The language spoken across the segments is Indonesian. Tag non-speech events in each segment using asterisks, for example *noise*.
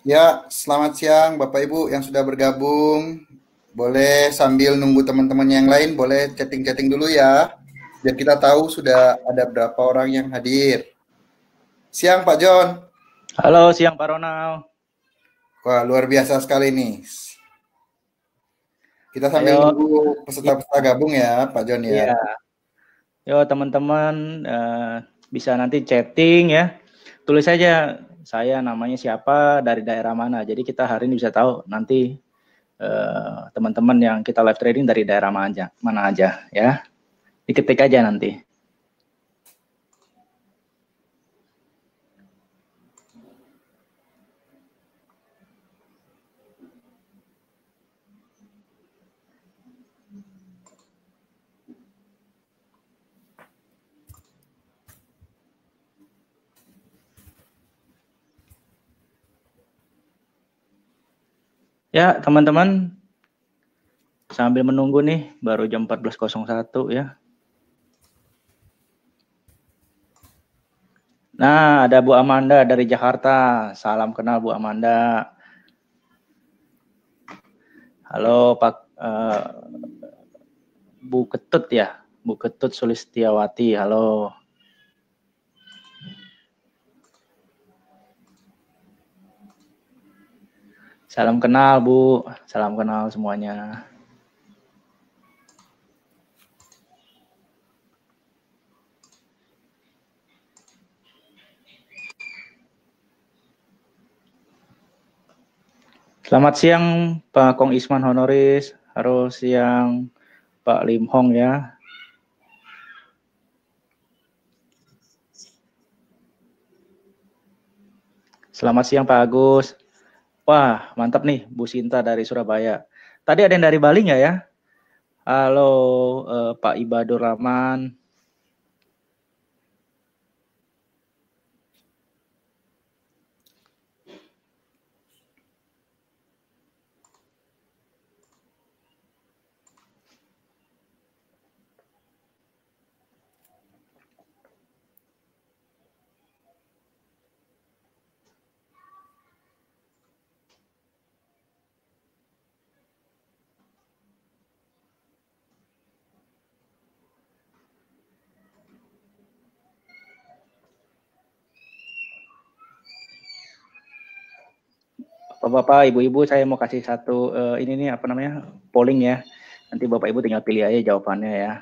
Ya, selamat siang Bapak Ibu yang sudah bergabung. Boleh sambil nunggu teman-teman yang lain, boleh chatting-chatting dulu ya. Biar kita tahu sudah ada berapa orang yang hadir. Siang Pak John. Halo, siang Pak Ronald. Wah, luar biasa sekali nih. Kita sambil Ayo. nunggu peserta-peserta gabung ya Pak John ya. Iya. Yo teman-teman uh, bisa nanti chatting ya. Tulis saja saya namanya siapa, dari daerah mana. Jadi kita hari ini bisa tahu nanti eh, teman-teman uh, yang kita live trading dari daerah mana aja, mana aja ya. Diketik aja nanti. Ya, teman-teman sambil menunggu nih baru jam 14.01 ya. Nah, ada Bu Amanda dari Jakarta. Salam kenal Bu Amanda. Halo Pak uh, Bu Ketut ya, Bu Ketut Sulistiawati. Halo. Salam kenal, Bu. Salam kenal semuanya. Selamat siang Pak Kong Isman Honoris, harus siang Pak Lim Hong ya. Selamat siang Pak Agus. Wah, mantap nih Bu Sinta dari Surabaya. Tadi ada yang dari Bali nggak ya? Halo eh, Pak Ibadur Rahman, Bapak, Ibu-ibu, saya mau kasih satu uh, ini nih apa namanya polling ya. Nanti Bapak Ibu tinggal pilih aja jawabannya ya.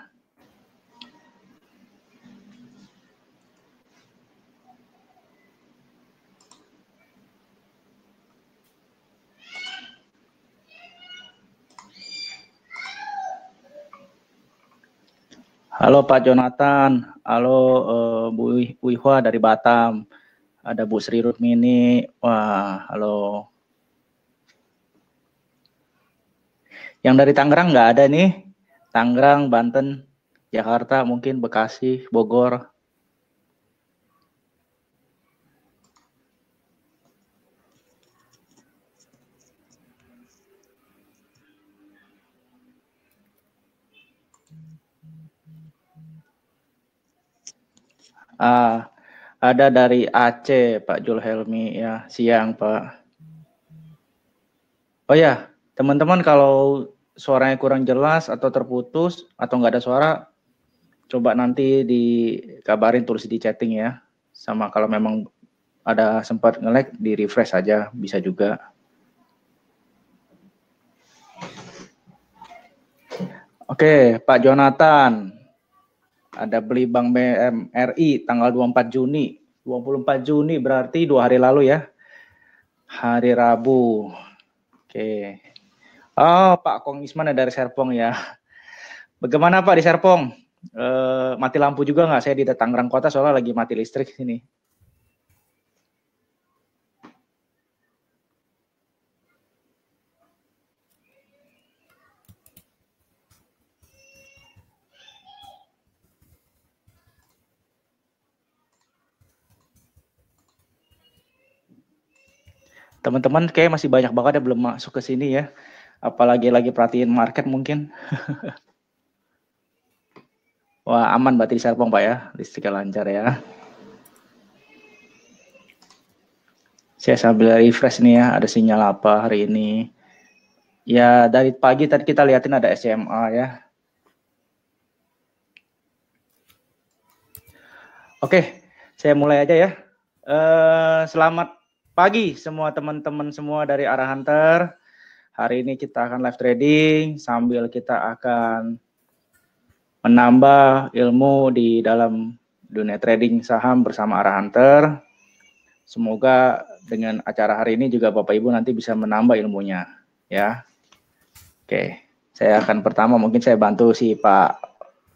Halo Pak Jonathan, halo uh, Bu Wihwa dari Batam, ada Bu Sri Rukmini, wah halo Yang dari Tangerang nggak ada nih. Tangerang, Banten, Jakarta, mungkin Bekasi, Bogor. Ah, ada dari Aceh, Pak Julhelmi ya, siang, Pak. Oh ya, Teman-teman kalau suaranya kurang jelas atau terputus atau nggak ada suara, coba nanti dikabarin tulis di chatting ya. Sama kalau memang ada sempat ngelag di refresh aja bisa juga. Oke, Pak Jonathan. Ada beli Bank BMRI tanggal 24 Juni. 24 Juni berarti dua hari lalu ya. Hari Rabu. Oke. Oh, Pak Kong Isman dari Serpong ya. Bagaimana Pak di Serpong? E, mati lampu juga nggak? Saya di Tangerang Kota soalnya lagi mati listrik sini. Teman-teman kayak masih banyak banget yang belum masuk ke sini ya apalagi lagi perhatiin market mungkin. *laughs* Wah, aman berarti di Serpong Pak ya, listriknya lancar ya. Saya sambil refresh nih ya, ada sinyal apa hari ini. Ya, dari pagi tadi kita liatin ada SMA ya. Oke, saya mulai aja ya. Eh, selamat pagi semua teman-teman semua dari Arah Hunter. Hari ini kita akan live trading sambil kita akan menambah ilmu di dalam dunia trading saham bersama Arah Hunter. Semoga dengan acara hari ini juga Bapak Ibu nanti bisa menambah ilmunya ya. Oke, saya akan pertama mungkin saya bantu si Pak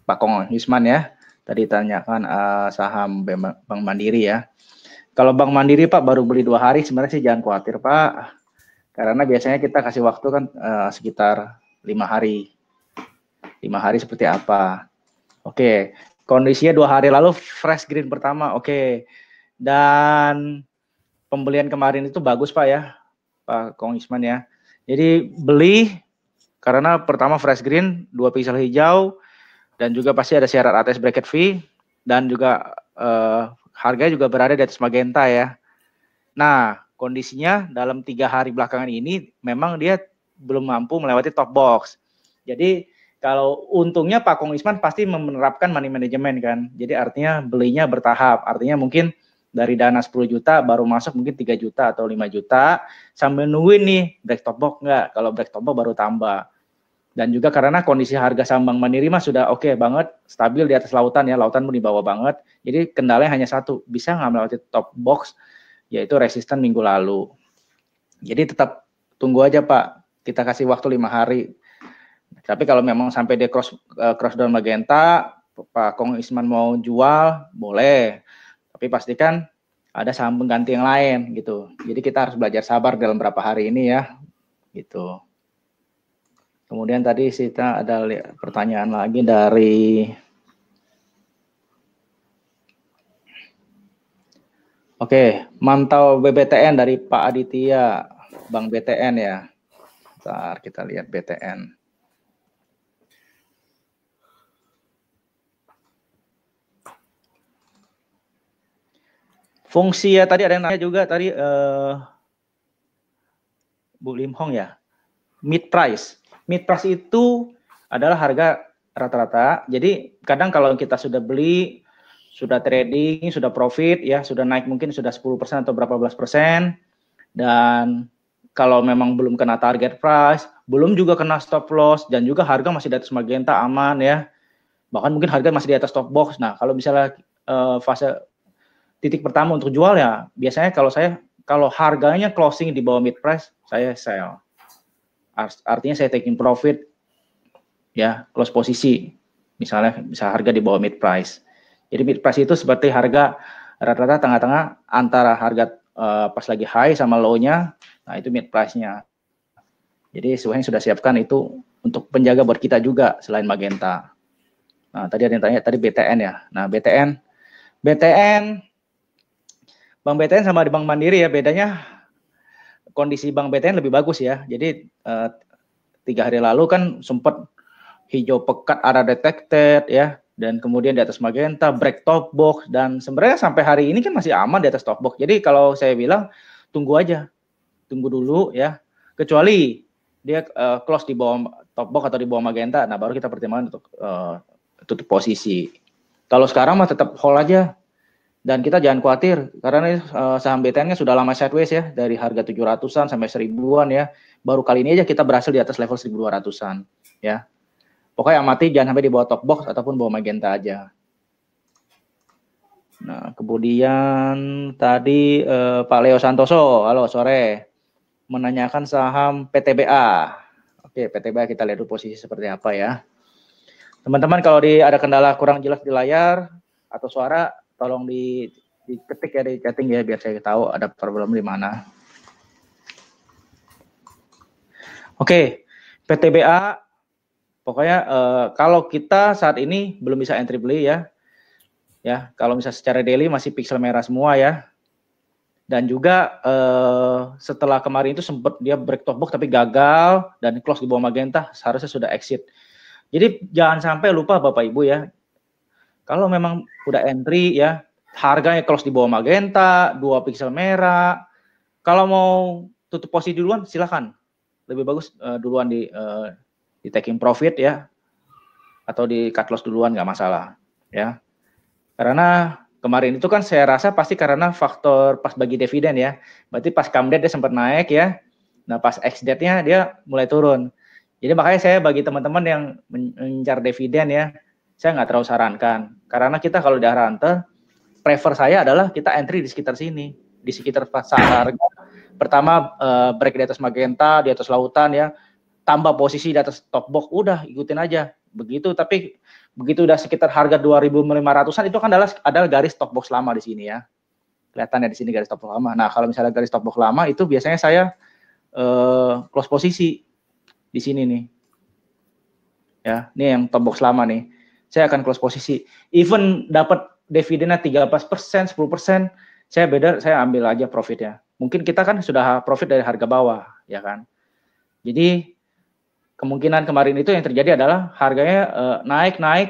Pak Kong Yusman ya. Tadi tanyakan uh, saham Bank Mandiri ya. Kalau Bank Mandiri Pak baru beli dua hari sebenarnya sih jangan khawatir Pak karena biasanya kita kasih waktu kan uh, sekitar lima hari. Lima hari seperti apa? Oke, okay. kondisinya dua hari lalu fresh green pertama. Oke, okay. dan pembelian kemarin itu bagus pak ya, Pak Kongisman ya. Jadi beli karena pertama fresh green, dua pisau hijau, dan juga pasti ada syarat atas bracket fee dan juga uh, harganya juga berada di atas magenta ya. Nah, kondisinya dalam tiga hari belakangan ini memang dia belum mampu melewati top box. Jadi kalau untungnya Pak Kong Isman pasti menerapkan money management kan. Jadi artinya belinya bertahap. Artinya mungkin dari dana 10 juta baru masuk mungkin 3 juta atau 5 juta sambil nungguin nih break top box enggak. Kalau break top box baru tambah. Dan juga karena kondisi harga sambang mandiri mah sudah oke okay banget, stabil di atas lautan ya, lautan pun dibawa banget. Jadi kendalanya hanya satu, bisa nggak melewati top box yaitu resisten minggu lalu. Jadi tetap tunggu aja Pak, kita kasih waktu lima hari. Tapi kalau memang sampai dia cross eh, cross down magenta, Pak Kong Isman mau jual, boleh. Tapi pastikan ada saham pengganti yang lain gitu. Jadi kita harus belajar sabar dalam berapa hari ini ya, gitu. Kemudian tadi kita ada pertanyaan lagi dari Oke, mantau BBTN dari Pak Aditya, Bang BTN ya. Bentar, kita lihat BTN. Fungsi ya tadi ada yang nanya juga tadi uh, Bu Lim Hong ya. Mid price. Mid price itu adalah harga rata-rata. Jadi kadang kalau kita sudah beli sudah trading, sudah profit ya, sudah naik mungkin sudah 10% atau berapa belas persen dan kalau memang belum kena target price, belum juga kena stop loss dan juga harga masih di atas magenta aman ya. Bahkan mungkin harga masih di atas stop box. Nah, kalau misalnya uh, fase titik pertama untuk jual ya, biasanya kalau saya kalau harganya closing di bawah mid price, saya sell. Artinya saya taking profit ya, close posisi. Misalnya bisa harga di bawah mid price. Jadi mid price itu seperti harga rata-rata tengah-tengah antara harga uh, pas lagi high sama low-nya. Nah, itu mid price-nya. Jadi sebenarnya sudah siapkan itu untuk penjaga buat kita juga selain Magenta. Nah, tadi ada yang tanya tadi BTN ya. Nah, BTN BTN Bank BTN sama di Bank Mandiri ya bedanya kondisi Bank BTN lebih bagus ya. Jadi uh, tiga hari lalu kan sempat hijau pekat ada detected ya dan kemudian di atas Magenta, break top box dan sebenarnya sampai hari ini kan masih aman di atas top box. Jadi kalau saya bilang tunggu aja. Tunggu dulu ya. Kecuali dia uh, close di bawah top box atau di bawah Magenta, nah baru kita pertimbangkan untuk uh, tutup posisi. Kalau sekarang mah tetap hold aja. Dan kita jangan khawatir karena uh, saham BTN-nya sudah lama sideways ya dari harga 700-an sampai 1000-an ya. Baru kali ini aja kita berhasil di atas level 1200-an ya. Pokoknya yang mati jangan sampai dibawa top box ataupun bawa magenta aja. Nah, kemudian tadi eh, Pak Leo Santoso, halo sore, menanyakan saham PTBA. Oke, PTBA kita lihat dulu posisi seperti apa ya. Teman-teman kalau di, ada kendala kurang jelas di layar atau suara, tolong di, diketik ya di chatting ya biar saya tahu ada problem di mana. Oke, PTBA Pokoknya uh, kalau kita saat ini belum bisa entry beli ya. Ya, kalau misalnya secara daily masih pixel merah semua ya. Dan juga uh, setelah kemarin itu sempat dia break top box tapi gagal dan close di bawah magenta seharusnya sudah exit. Jadi jangan sampai lupa Bapak Ibu ya. Kalau memang udah entry ya, harganya close di bawah magenta, dua pixel merah. Kalau mau tutup posisi duluan silahkan lebih bagus uh, duluan di uh, di taking profit ya atau di cut loss duluan nggak masalah ya karena kemarin itu kan saya rasa pasti karena faktor pas bagi dividen ya berarti pas kamdet dia sempat naik ya nah pas ex nya dia mulai turun jadi makanya saya bagi teman-teman yang mencar dividen ya saya nggak terlalu sarankan karena kita kalau di Aranta prefer saya adalah kita entry di sekitar sini di sekitar pasar harga pertama eh, break di atas magenta di atas lautan ya tambah posisi di atas top box udah ikutin aja begitu tapi begitu udah sekitar harga 2500-an itu kan adalah adalah garis top box lama di sini ya kelihatan ya di sini garis top box lama nah kalau misalnya garis top box lama itu biasanya saya uh, close posisi di sini nih ya ini yang top box lama nih saya akan close posisi even dapat dividennya 13% 10% saya beda saya ambil aja profitnya mungkin kita kan sudah profit dari harga bawah ya kan jadi kemungkinan kemarin itu yang terjadi adalah harganya naik eh, naik naik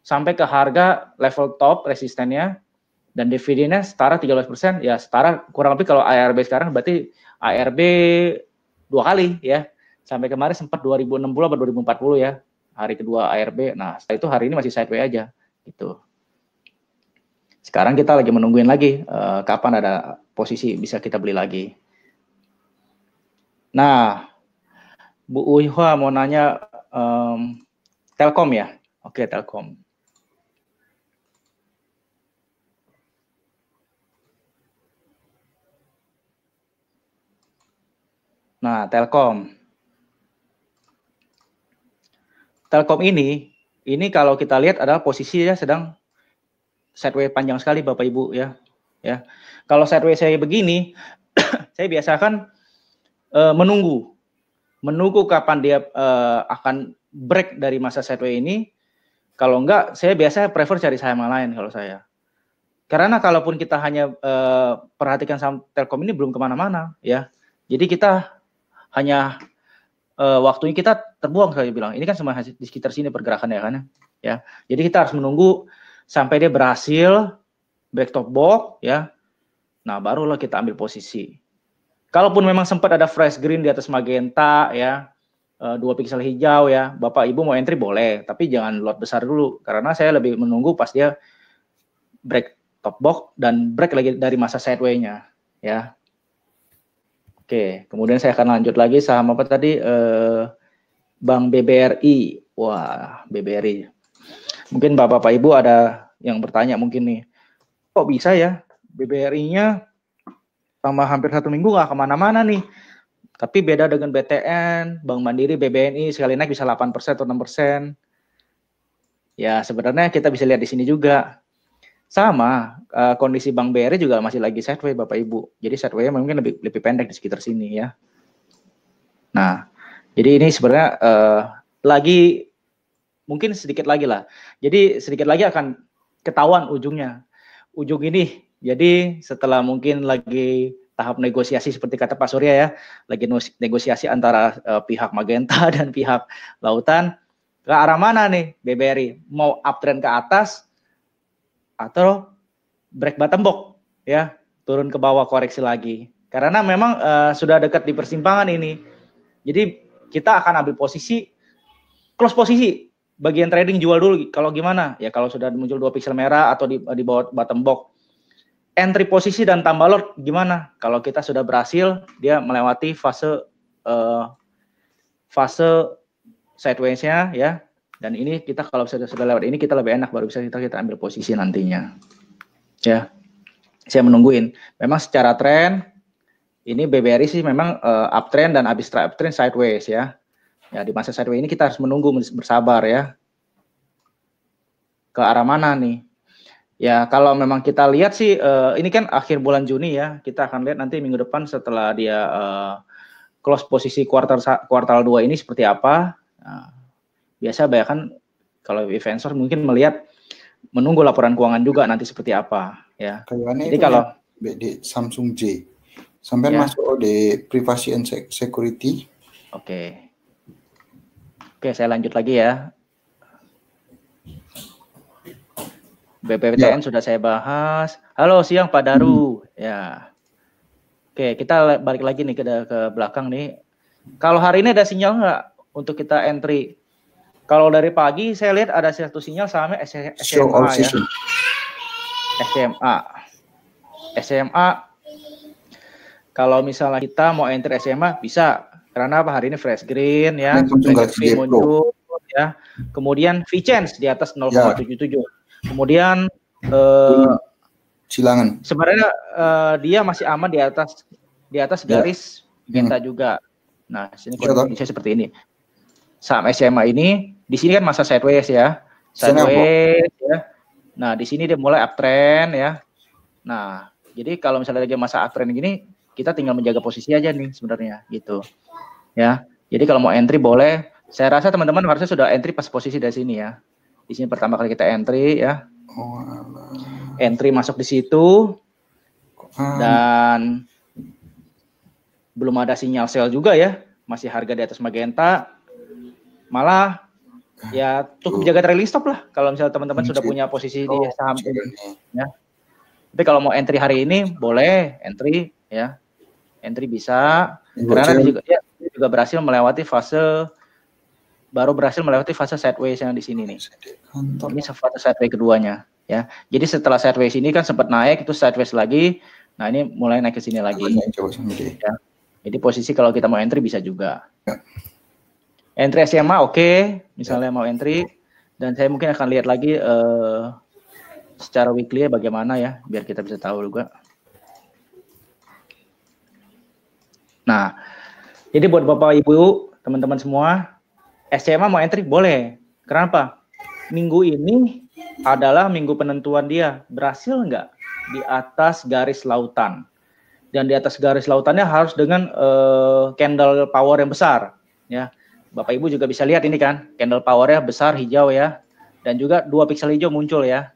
sampai ke harga level top resistennya dan dividennya setara 13% ya setara kurang lebih kalau ARB sekarang berarti ARB dua kali ya sampai kemarin sempat 2060 atau 2040 ya hari kedua ARB nah setelah itu hari ini masih sideways aja gitu sekarang kita lagi menungguin lagi uh, kapan ada posisi bisa kita beli lagi nah Bu Uihwa mau nanya um, Telkom ya? Oke, okay, Telkom. Nah, Telkom. Telkom ini, ini kalau kita lihat adalah posisinya sedang sideways panjang sekali Bapak Ibu ya. Ya. Kalau sideways saya begini, *coughs* saya biasakan uh, menunggu menunggu kapan dia uh, akan break dari masa sideways ini. Kalau enggak, saya biasanya prefer cari saham lain kalau saya. Karena kalaupun kita hanya uh, perhatikan saham Telkom ini belum kemana-mana, ya. Jadi kita hanya uh, waktunya kita terbuang saya bilang. Ini kan semua di sekitar sini pergerakannya kan, ya. Jadi kita harus menunggu sampai dia berhasil back top box, ya. Nah, barulah kita ambil posisi. Kalaupun memang sempat ada fresh green di atas magenta ya, eh, dua pixel hijau ya, Bapak Ibu mau entry boleh, tapi jangan lot besar dulu karena saya lebih menunggu pas dia break top box dan break lagi dari masa sideway-nya ya. Oke, kemudian saya akan lanjut lagi sama apa tadi eh, Bank BBRI. Wah, BBRI. Mungkin Bapak-bapak Ibu ada yang bertanya mungkin nih. Kok bisa ya BBRI-nya tambah hampir satu minggu nggak kemana-mana nih. Tapi beda dengan BTN, Bank Mandiri, BBNI sekali naik bisa 8% atau 6%. Ya sebenarnya kita bisa lihat di sini juga. Sama, uh, kondisi Bank BRI juga masih lagi sideways Bapak Ibu. Jadi sideways mungkin lebih lebih pendek di sekitar sini ya. Nah, jadi ini sebenarnya uh, lagi mungkin sedikit lagi lah. Jadi sedikit lagi akan ketahuan ujungnya. Ujung ini jadi setelah mungkin lagi tahap negosiasi seperti kata Pak Surya ya, lagi negosiasi antara uh, pihak Magenta *laughs* dan pihak Lautan, ke arah mana nih BBRI? Mau uptrend ke atas atau break bottom box ya, turun ke bawah koreksi lagi. Karena memang uh, sudah dekat di persimpangan ini. Jadi kita akan ambil posisi close posisi bagian trading jual dulu kalau gimana ya kalau sudah muncul dua pixel merah atau di, di bawah bottom box entry posisi dan tambah lot gimana? Kalau kita sudah berhasil, dia melewati fase uh, fase sideways-nya ya. Dan ini kita kalau sudah sudah lewat ini kita lebih enak baru bisa kita kita ambil posisi nantinya. Ya. Saya menungguin. Memang secara tren ini BBRI sih memang uh, uptrend dan abis uptrend sideways ya. Ya di masa sideways ini kita harus menunggu bersabar ya. Ke arah mana nih? Ya, kalau memang kita lihat sih, uh, ini kan akhir bulan Juni ya. Kita akan lihat nanti minggu depan setelah dia uh, close posisi kuartal kuartal dua ini seperti apa. Uh, biasa banyak kan kalau investor mungkin melihat menunggu laporan keuangan juga nanti seperti apa ya. Kayaknya Jadi kalau ya, Samsung J sampai ya. masuk di privacy and security. Oke. Okay. Oke, okay, saya lanjut lagi ya. BPPTN yeah. sudah saya bahas. Halo siang Pak Daru. Hmm. Ya. Oke, kita balik lagi nih ke, ke belakang nih. Kalau hari ini ada sinyal nggak untuk kita entry? Kalau dari pagi saya lihat ada satu sinyal sama SMA ya. SMA. SMA. Kalau misalnya kita mau entry SMA bisa karena apa hari ini fresh green ya, fresh green muncul ya. Kemudian V chance di atas 0,77. Ya. Kemudian eh, silangan. Sebenarnya eh, dia masih aman di atas di atas ya. garis kita hmm. juga. Nah, sini kurang bisa seperti ini. Saham SMA ini di sini kan masa sideways ya. Sideways ya. Nah, di sini dia mulai uptrend ya. Nah, jadi kalau misalnya lagi masa uptrend gini, kita tinggal menjaga posisi aja nih sebenarnya gitu. Ya. Jadi kalau mau entry boleh. Saya rasa teman-teman harusnya sudah entry pas posisi dari sini ya. Di sini pertama kali kita entry ya. Oh, Entry masuk di situ. Ah. Dan belum ada sinyal sel juga ya. Masih harga di atas magenta. Malah ya cukup jaga trailing stop lah kalau misalnya teman-teman sudah punya posisi di oh, saham ini ya. Tapi kalau mau entry hari ini boleh entry ya. Entry bisa. Karena juga ya, juga berhasil melewati fase baru berhasil melewati fase sideways yang di sini nih. Ini fase sideways keduanya ya. Jadi setelah sideways ini kan sempat naik itu sideways lagi. Nah, ini mulai naik ke sini lagi. Ya. Jadi posisi kalau kita mau entry bisa juga. Ya. Entry SMA oke, okay. misalnya mau entry ya. dan saya mungkin akan lihat lagi uh, secara weekly bagaimana ya biar kita bisa tahu juga. Nah, jadi buat Bapak Ibu, teman-teman semua, SMA mau entry boleh. Kenapa? Minggu ini adalah minggu penentuan dia berhasil nggak di atas garis lautan. Dan di atas garis lautannya harus dengan uh, candle power yang besar, ya. Bapak Ibu juga bisa lihat ini kan, candle power powernya besar hijau ya, dan juga dua pixel hijau muncul ya.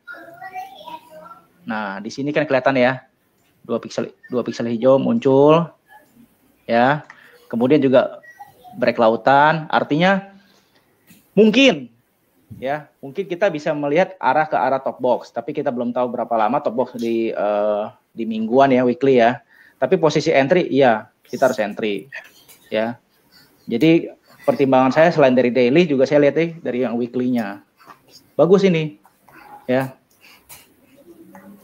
Nah di sini kan kelihatan ya, dua pixel dua pixel hijau muncul, ya. Kemudian juga break lautan, artinya mungkin ya mungkin kita bisa melihat arah ke arah top box tapi kita belum tahu berapa lama top box di uh, di mingguan ya weekly ya tapi posisi entry iya kita harus entry ya jadi pertimbangan saya selain dari daily juga saya lihat eh, dari yang weekly-nya bagus ini ya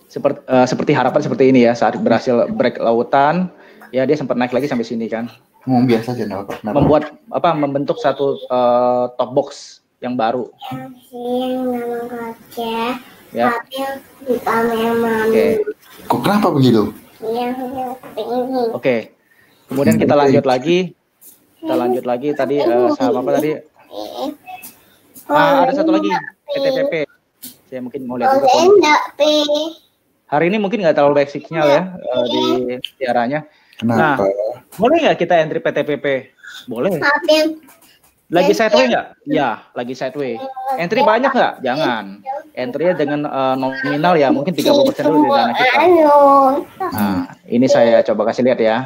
seperti uh, seperti harapan seperti ini ya saat berhasil break lautan ya dia sempat naik lagi sampai sini kan Hmm, biasa aja Membuat apa membentuk satu uh, top box yang baru. Ya. Oke. Kok kenapa begitu? Iya, Oke. Kemudian kita lanjut lagi. Kita lanjut lagi tadi uh, sama apa tadi? Ah, ada satu lagi PTPP. Saya mungkin mau lihat dulu Hari ini mungkin nggak terlalu baik sinyal ya uh, di tiaranya. Kenapa? Nah, boleh nggak kita entry PTPP? Boleh. Maafin. Lagi sideway ya? nggak? Ya, lagi sideway. Eh, entry banyak nggak? Eh, Jangan. Eh, entry dengan uh, nominal ya, mungkin 30% dulu di dana kita. Nah, ini saya coba kasih lihat ya.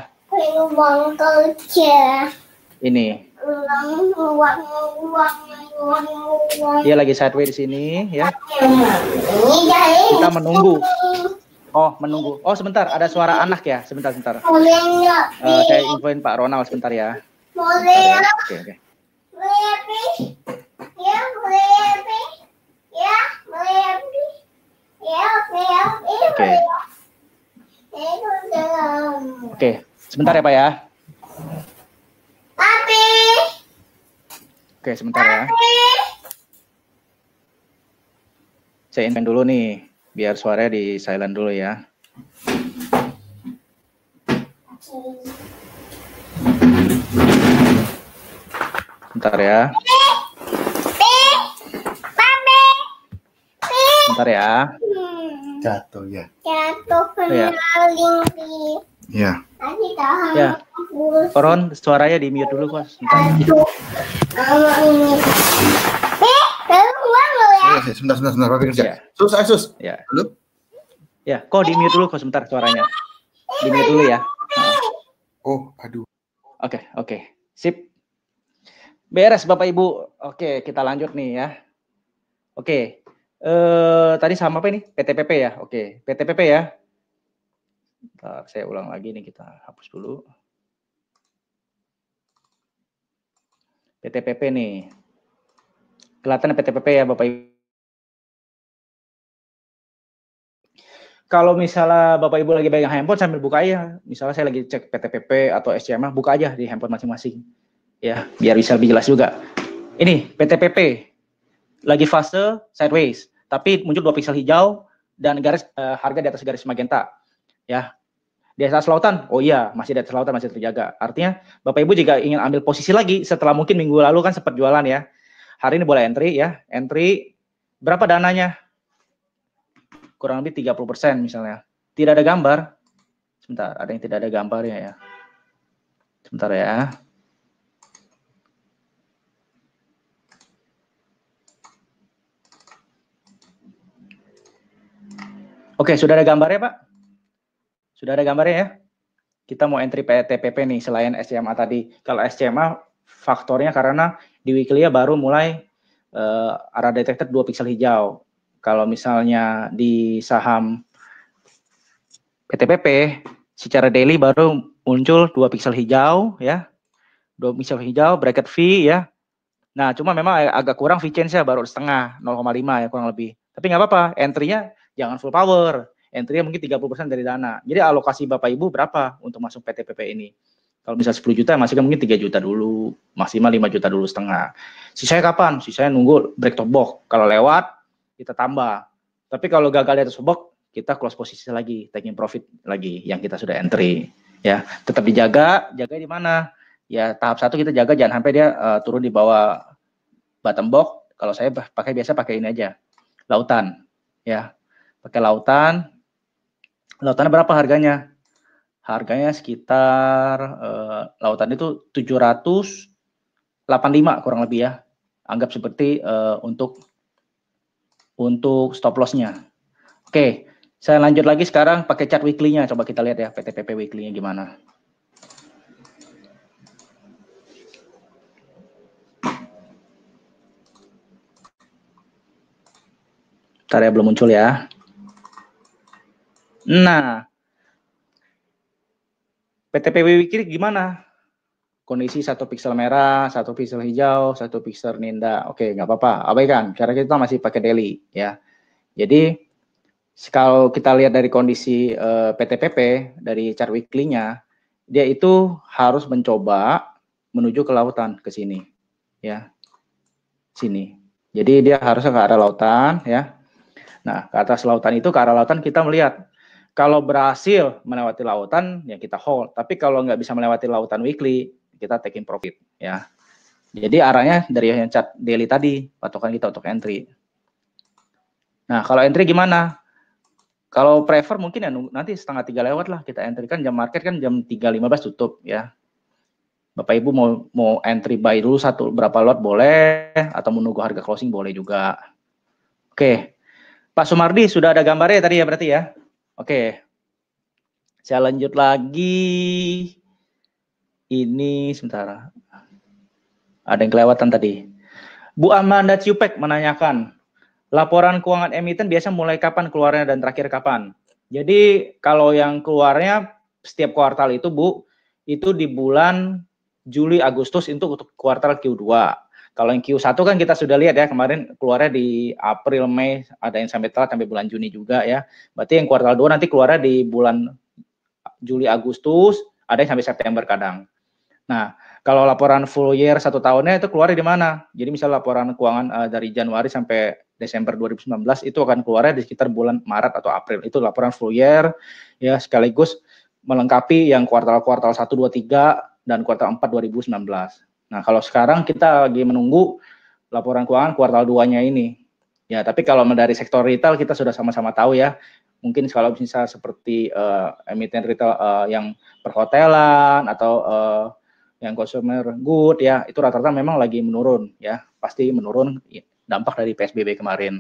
Ini. Dia lagi sideway di sini ya. Kita menunggu. Oh, menunggu. Oh, sebentar, ada suara anak ya. Sebentar, sebentar. Uh, saya infoin Pak Ronald sebentar ya. Boleh ya. ya. Oke, oke. Ya, ya, boleh ya, ya boleh ya. Oke. Oke, sebentar ya, Pak ya. Papi. Oke, sebentar ya. Saya infoin dulu nih biar suaranya di silent dulu ya. Ntar ya. Ntar ya. Jatuh ya. Jatuh ya. Ya. Ya. Koron, suaranya di mute dulu, bos. Jatuh sudah, iya, iya, sebentar, sebentar, sebentar, papi kerja. Ya. Sus, eh, sus. Ya. Halo? Ya, kok di mute dulu kok sebentar suaranya. Di mute dulu ya. Oh, aduh. Oke, okay, oke. Okay. Sip. Beres Bapak Ibu. Oke, okay, kita lanjut nih ya. Oke. Eh tadi sama apa nih? PTPP ya. Oke, PTPP ya. Bentar, saya ulang lagi nih kita hapus dulu. PTPP nih kelihatan PTPP ya Bapak Ibu kalau misalnya Bapak Ibu lagi pegang handphone sambil buka ya, misalnya saya lagi cek PTPP atau SCMA, buka aja di handphone masing-masing. Ya, biar bisa lebih jelas juga. Ini PTPP lagi fase sideways, tapi muncul dua pixel hijau dan garis uh, harga di atas garis magenta. Ya. Di atas lautan, oh iya, masih di atas lautan masih terjaga. Artinya Bapak Ibu jika ingin ambil posisi lagi setelah mungkin minggu lalu kan sempat jualan ya. Hari ini boleh entry ya, entry berapa dananya? kurang lebih 30% misalnya. Tidak ada gambar. Sebentar, ada yang tidak ada gambarnya ya. Sebentar ya. Oke, sudah ada gambarnya, Pak? Sudah ada gambarnya ya? Kita mau entry PTPP nih selain SCMA tadi. Kalau SCMA faktornya karena di weekly baru mulai uh, arah detektor 2 pixel hijau. Kalau misalnya di saham PTPP secara daily baru muncul dua pixel hijau ya. Dua pixel hijau bracket V ya. Nah, cuma memang agak kurang V change ya baru setengah 0,5 ya kurang lebih. Tapi nggak apa-apa, entry-nya jangan full power. Entry-nya mungkin 30% dari dana. Jadi alokasi Bapak Ibu berapa untuk masuk PTPP ini? Kalau misal 10 juta, masih kan mungkin 3 juta dulu, maksimal 5 juta dulu setengah. Sisanya kapan? Sisanya nunggu break top box. Kalau lewat, kita tambah. Tapi kalau gagal di atas bobok, kita close posisi lagi, taking profit lagi yang kita sudah entry. Ya, tetap dijaga, jaga di mana? Ya, tahap satu kita jaga jangan sampai dia uh, turun di bawah bottom box. Kalau saya pakai biasa pakai ini aja, lautan. Ya, pakai lautan. Lautan berapa harganya? Harganya sekitar uh, lautan itu 785 kurang lebih ya. Anggap seperti uh, untuk untuk stop loss-nya. Oke, saya lanjut lagi sekarang pakai chart weekly-nya. Coba kita lihat ya PTPP weekly-nya gimana. Ntar ya, belum muncul ya. Nah, PTPW weekly gimana? kondisi satu pixel merah, satu pixel hijau, satu pixel ninda. Oke, nggak apa-apa, abaikan karena kita masih pakai daily ya. Jadi kalau kita lihat dari kondisi uh, eh, PTPP dari chart weekly-nya, dia itu harus mencoba menuju ke lautan ke sini ya. Sini. Jadi dia harus ke arah lautan ya. Nah, ke atas lautan itu ke arah lautan kita melihat kalau berhasil melewati lautan ya kita hold, tapi kalau nggak bisa melewati lautan weekly kita taking profit ya. Jadi arahnya dari yang chat daily tadi patokan kita untuk entry. Nah kalau entry gimana? Kalau prefer mungkin ya nanti setengah tiga lewat lah kita entry kan jam market kan jam 3.15 tutup ya. Bapak Ibu mau mau entry buy dulu satu berapa lot boleh atau menunggu harga closing boleh juga. Oke. Pak Sumardi sudah ada gambarnya tadi ya berarti ya. Oke. Saya lanjut lagi ini sementara Ada yang kelewatan tadi. Bu Amanda Ciupek menanyakan, laporan keuangan emiten biasa mulai kapan keluarnya dan terakhir kapan? Jadi kalau yang keluarnya setiap kuartal itu Bu, itu di bulan Juli Agustus itu untuk kuartal Q2. Kalau yang Q1 kan kita sudah lihat ya kemarin keluarnya di April, Mei, ada yang sampai telat sampai bulan Juni juga ya. Berarti yang kuartal 2 nanti keluarnya di bulan Juli Agustus, ada yang sampai September kadang. Nah, kalau laporan full year satu tahunnya itu keluar di mana? Jadi misal laporan keuangan uh, dari Januari sampai Desember 2019 itu akan keluarnya di sekitar bulan Maret atau April. Itu laporan full year ya sekaligus melengkapi yang kuartal-kuartal 1 2 3 dan kuartal 4 2019. Nah, kalau sekarang kita lagi menunggu laporan keuangan kuartal 2-nya ini. Ya, tapi kalau dari sektor retail kita sudah sama-sama tahu ya mungkin kalau misalnya seperti uh, emiten retail uh, yang perhotelan atau uh, yang consumer good ya itu rata-rata memang lagi menurun ya pasti menurun dampak dari PSBB kemarin.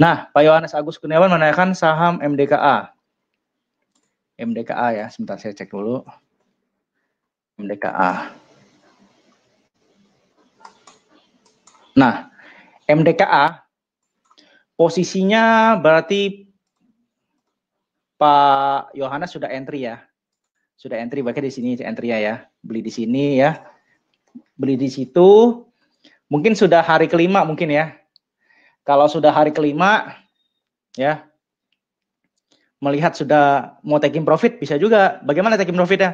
Nah, Pak Yohanes Agus Kurniawan menanyakan saham MDKA. MDKA ya, sebentar saya cek dulu. MDKA. Nah, MDKA posisinya berarti Pak Yohanes sudah entry ya. Sudah entry, bagaimana di sini entry ya beli di sini ya beli di situ mungkin sudah hari kelima mungkin ya kalau sudah hari kelima ya melihat sudah mau taking profit bisa juga bagaimana taking profit ya?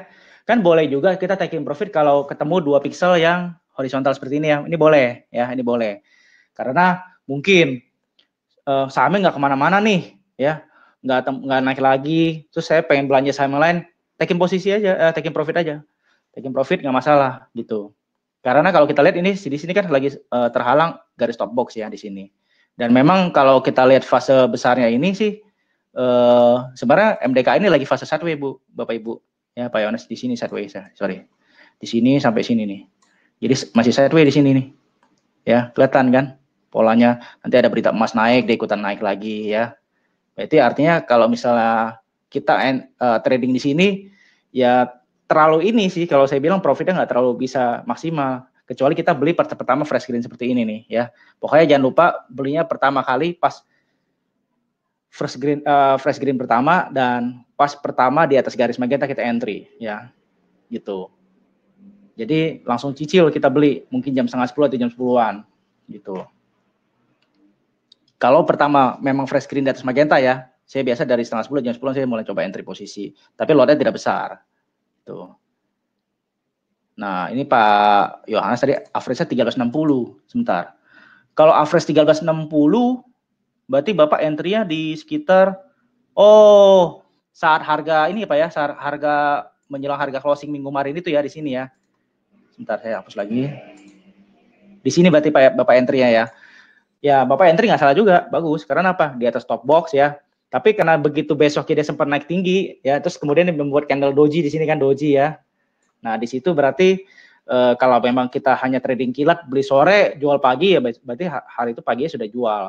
kan boleh juga kita taking profit kalau ketemu dua pixel yang horizontal seperti ini ya ini boleh ya ini boleh karena mungkin uh, sahamnya nggak kemana-mana nih ya nggak nggak naik lagi terus saya pengen belanja sama lain taking posisi aja eh, taking profit aja taking profit nggak masalah gitu. Karena kalau kita lihat ini di sini kan lagi uh, terhalang garis stop box ya di sini. Dan memang kalau kita lihat fase besarnya ini sih uh, sebenarnya MDK ini lagi fase sideways Bu, Bapak Ibu. Ya Pak Yones di sini sideways ya, sorry. Di sini sampai sini nih. Jadi masih sideways di sini nih. Ya, kelihatan kan polanya. Nanti ada berita emas naik, dia ikutan naik lagi ya. Berarti artinya kalau misalnya kita uh, trading di sini ya terlalu ini sih kalau saya bilang profitnya nggak terlalu bisa maksimal kecuali kita beli pertama fresh green seperti ini nih ya pokoknya jangan lupa belinya pertama kali pas fresh green uh, fresh green pertama dan pas pertama di atas garis magenta kita entry ya gitu jadi langsung cicil kita beli mungkin jam setengah sepuluh atau jam sepuluhan gitu kalau pertama memang fresh green di atas magenta ya saya biasa dari setengah sepuluh jam sepuluh saya mulai coba entry posisi tapi lotnya tidak besar Tuh. Gitu. Nah, ini Pak Yohanes tadi average-nya 1360. Sebentar. Kalau average 1360 berarti Bapak entry-nya di sekitar oh, saat harga ini ya Pak ya, saat harga menjelang harga closing minggu kemarin itu ya di sini ya. Sebentar saya hapus lagi. Di sini berarti Pak ya, Bapak entry-nya ya. Ya, Bapak entry nggak salah juga, bagus. Karena apa? Di atas top box ya. Tapi karena begitu besok dia sempat naik tinggi, ya terus kemudian membuat candle doji di sini kan doji ya. Nah di situ berarti e, kalau memang kita hanya trading kilat beli sore jual pagi ya berarti hari itu paginya sudah jual.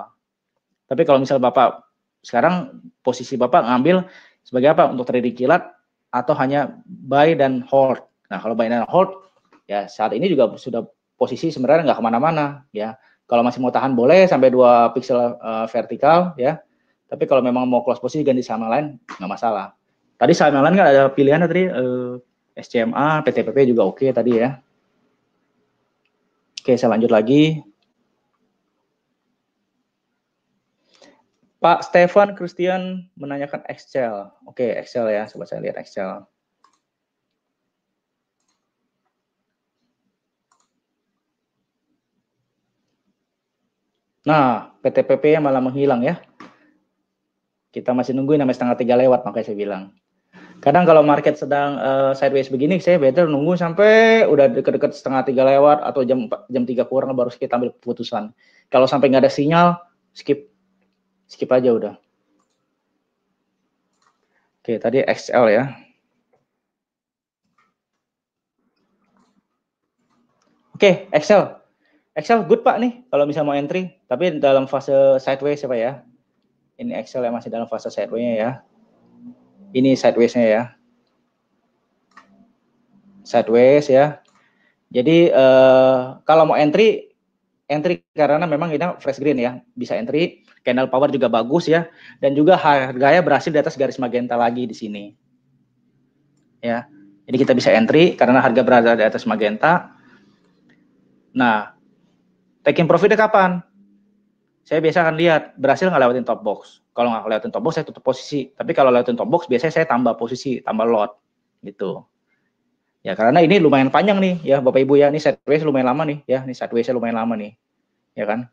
Tapi kalau misal bapak sekarang posisi bapak ngambil sebagai apa untuk trading kilat atau hanya buy dan hold. Nah kalau buy dan hold ya saat ini juga sudah posisi sebenarnya nggak kemana-mana ya. Kalau masih mau tahan boleh sampai dua pixel uh, vertikal ya tapi kalau memang mau close posisi ganti saham lain nggak masalah. Tadi saham lain kan ada pilihan tadi eh, SCMA, PTPP juga oke okay tadi ya. Oke, saya lanjut lagi. Pak Stefan Christian menanyakan Excel. Oke, Excel ya. Coba saya lihat Excel. Nah, PTPP yang malah menghilang ya. Kita masih nungguin sampai setengah tiga lewat makanya saya bilang. Kadang kalau market sedang uh, sideways begini, saya better nunggu sampai udah deket-deket setengah tiga lewat atau jam jam tiga kurang baru kita ambil keputusan. Kalau sampai nggak ada sinyal, skip skip aja udah. Oke, tadi XL ya. Oke, XL, XL good Pak nih kalau misalnya mau entry, tapi dalam fase sideways ya Pak ya. Ini Excel yang masih dalam fase sideways-nya ya. Ini sideways-nya ya. Sideways ya. Jadi uh, kalau mau entry, entry karena memang kita fresh green ya, bisa entry. Candle power juga bagus ya, dan juga harganya berhasil di atas garis magenta lagi di sini. Ya, jadi kita bisa entry karena harga berada di atas magenta. Nah, taking profitnya kapan? saya biasa akan lihat berhasil nggak lewatin top box. Kalau nggak lewatin top box saya tutup posisi. Tapi kalau lewatin top box biasanya saya tambah posisi, tambah lot gitu. Ya karena ini lumayan panjang nih ya Bapak Ibu ya. Ini sideways lumayan lama nih ya. Ini sideways lumayan lama nih. Ya kan?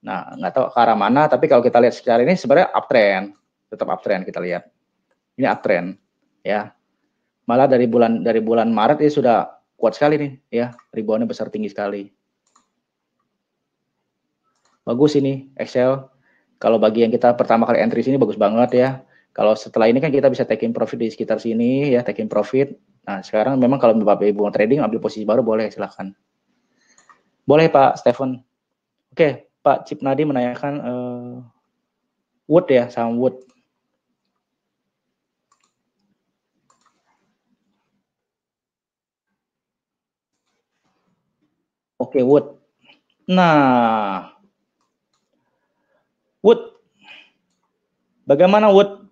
Nah, nggak tahu ke arah mana tapi kalau kita lihat secara ini sebenarnya uptrend. Tetap uptrend kita lihat. Ini uptrend ya. Malah dari bulan dari bulan Maret ini sudah kuat sekali nih ya. Ribuannya besar tinggi sekali bagus ini Excel. Kalau bagi yang kita pertama kali entry sini bagus banget ya. Kalau setelah ini kan kita bisa taking profit di sekitar sini ya, taking profit. Nah, sekarang memang kalau Bapak Ibu mau trading ambil posisi baru boleh silahkan. Boleh Pak Stefan. Oke, Pak Cipnadi menanyakan uh, wood ya, saham wood. Oke, wood. Nah, Wood, Bagaimana Wood?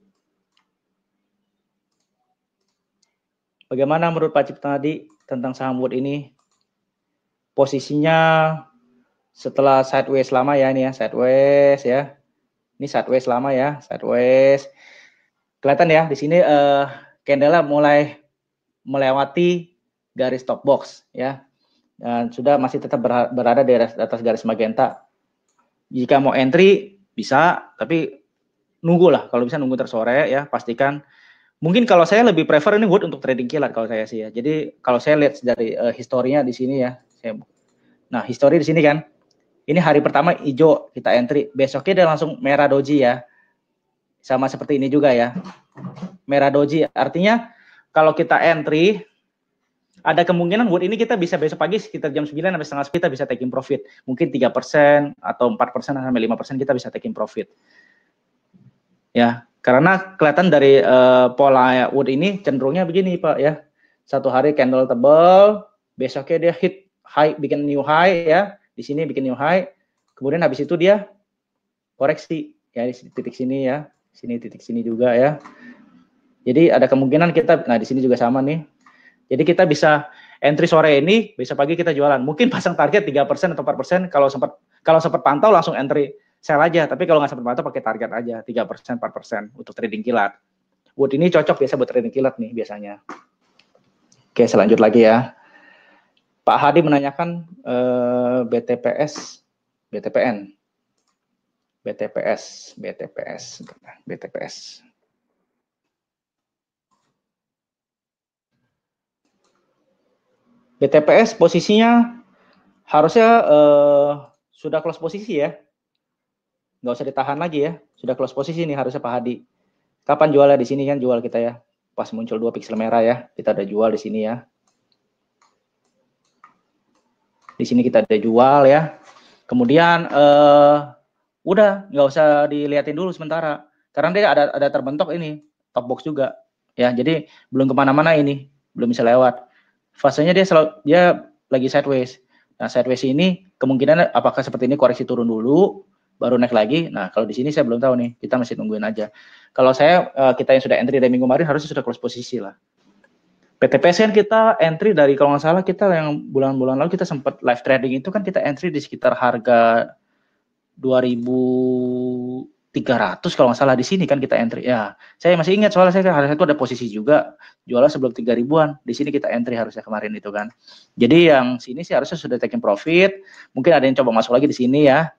Bagaimana menurut Pak Cipta tadi tentang saham wood ini? Posisinya setelah sideways lama ya ini ya, sideways ya. Ini sideways lama ya, sideways. Kelihatan ya di sini uh, eh, candle mulai melewati garis top box ya. Dan sudah masih tetap berada di atas garis magenta. Jika mau entry bisa tapi nunggu lah kalau bisa nunggu tersore ya pastikan mungkin kalau saya lebih prefer ini buat untuk trading kilat kalau saya sih ya jadi kalau saya lihat dari uh, historinya di sini ya saya nah histori di sini kan ini hari pertama hijau kita entry besoknya dia langsung merah doji ya sama seperti ini juga ya merah doji artinya kalau kita entry ada kemungkinan buat ini kita bisa besok pagi sekitar jam 9 sampai setengah kita bisa taking profit. Mungkin 3% atau 4% sampai 5% kita bisa taking profit. Ya, karena kelihatan dari uh, pola wood ini cenderungnya begini Pak ya. Satu hari candle tebal, besoknya dia hit high bikin new high ya. Di sini bikin new high. Kemudian habis itu dia koreksi ya di titik sini ya. Sini titik sini juga ya. Jadi ada kemungkinan kita nah di sini juga sama nih jadi kita bisa entry sore ini, bisa pagi kita jualan. Mungkin pasang target 3% atau 4% kalau sempat kalau sempat pantau langsung entry sell aja, tapi kalau nggak sempat pantau pakai target aja 3%, 4% untuk trading kilat. Wood ini cocok biasa buat trading kilat nih biasanya. Oke, selanjut lagi ya. Pak Hadi menanyakan eh, BTPS, BTPN, BTPS, BTPS, BTPS. BTPS posisinya harusnya uh, sudah close posisi ya. Nggak usah ditahan lagi ya. Sudah close posisi nih harusnya Pak Hadi. Kapan jualnya di sini kan jual kita ya. Pas muncul dua pixel merah ya. Kita ada jual di sini ya. Di sini kita ada jual ya. Kemudian uh, udah nggak usah dilihatin dulu sementara. Karena dia ada ada terbentuk ini top box juga ya. Jadi belum kemana-mana ini belum bisa lewat fasenya dia selalu dia lagi sideways. Nah, sideways ini kemungkinan apakah seperti ini koreksi turun dulu baru naik lagi. Nah, kalau di sini saya belum tahu nih, kita masih nungguin aja. Kalau saya eh, kita yang sudah entry dari minggu kemarin harusnya sudah close posisi lah. PTPS kan kita entry dari kalau nggak salah kita yang bulan-bulan lalu kita sempat live trading itu kan kita entry di sekitar harga 2000 300 kalau nggak salah di sini kan kita entry ya saya masih ingat soalnya saya harusnya itu ada posisi juga jualan sebelum 3 ribuan di sini kita entry harusnya kemarin itu kan jadi yang sini sih harusnya sudah taking profit mungkin ada yang coba masuk lagi di sini ya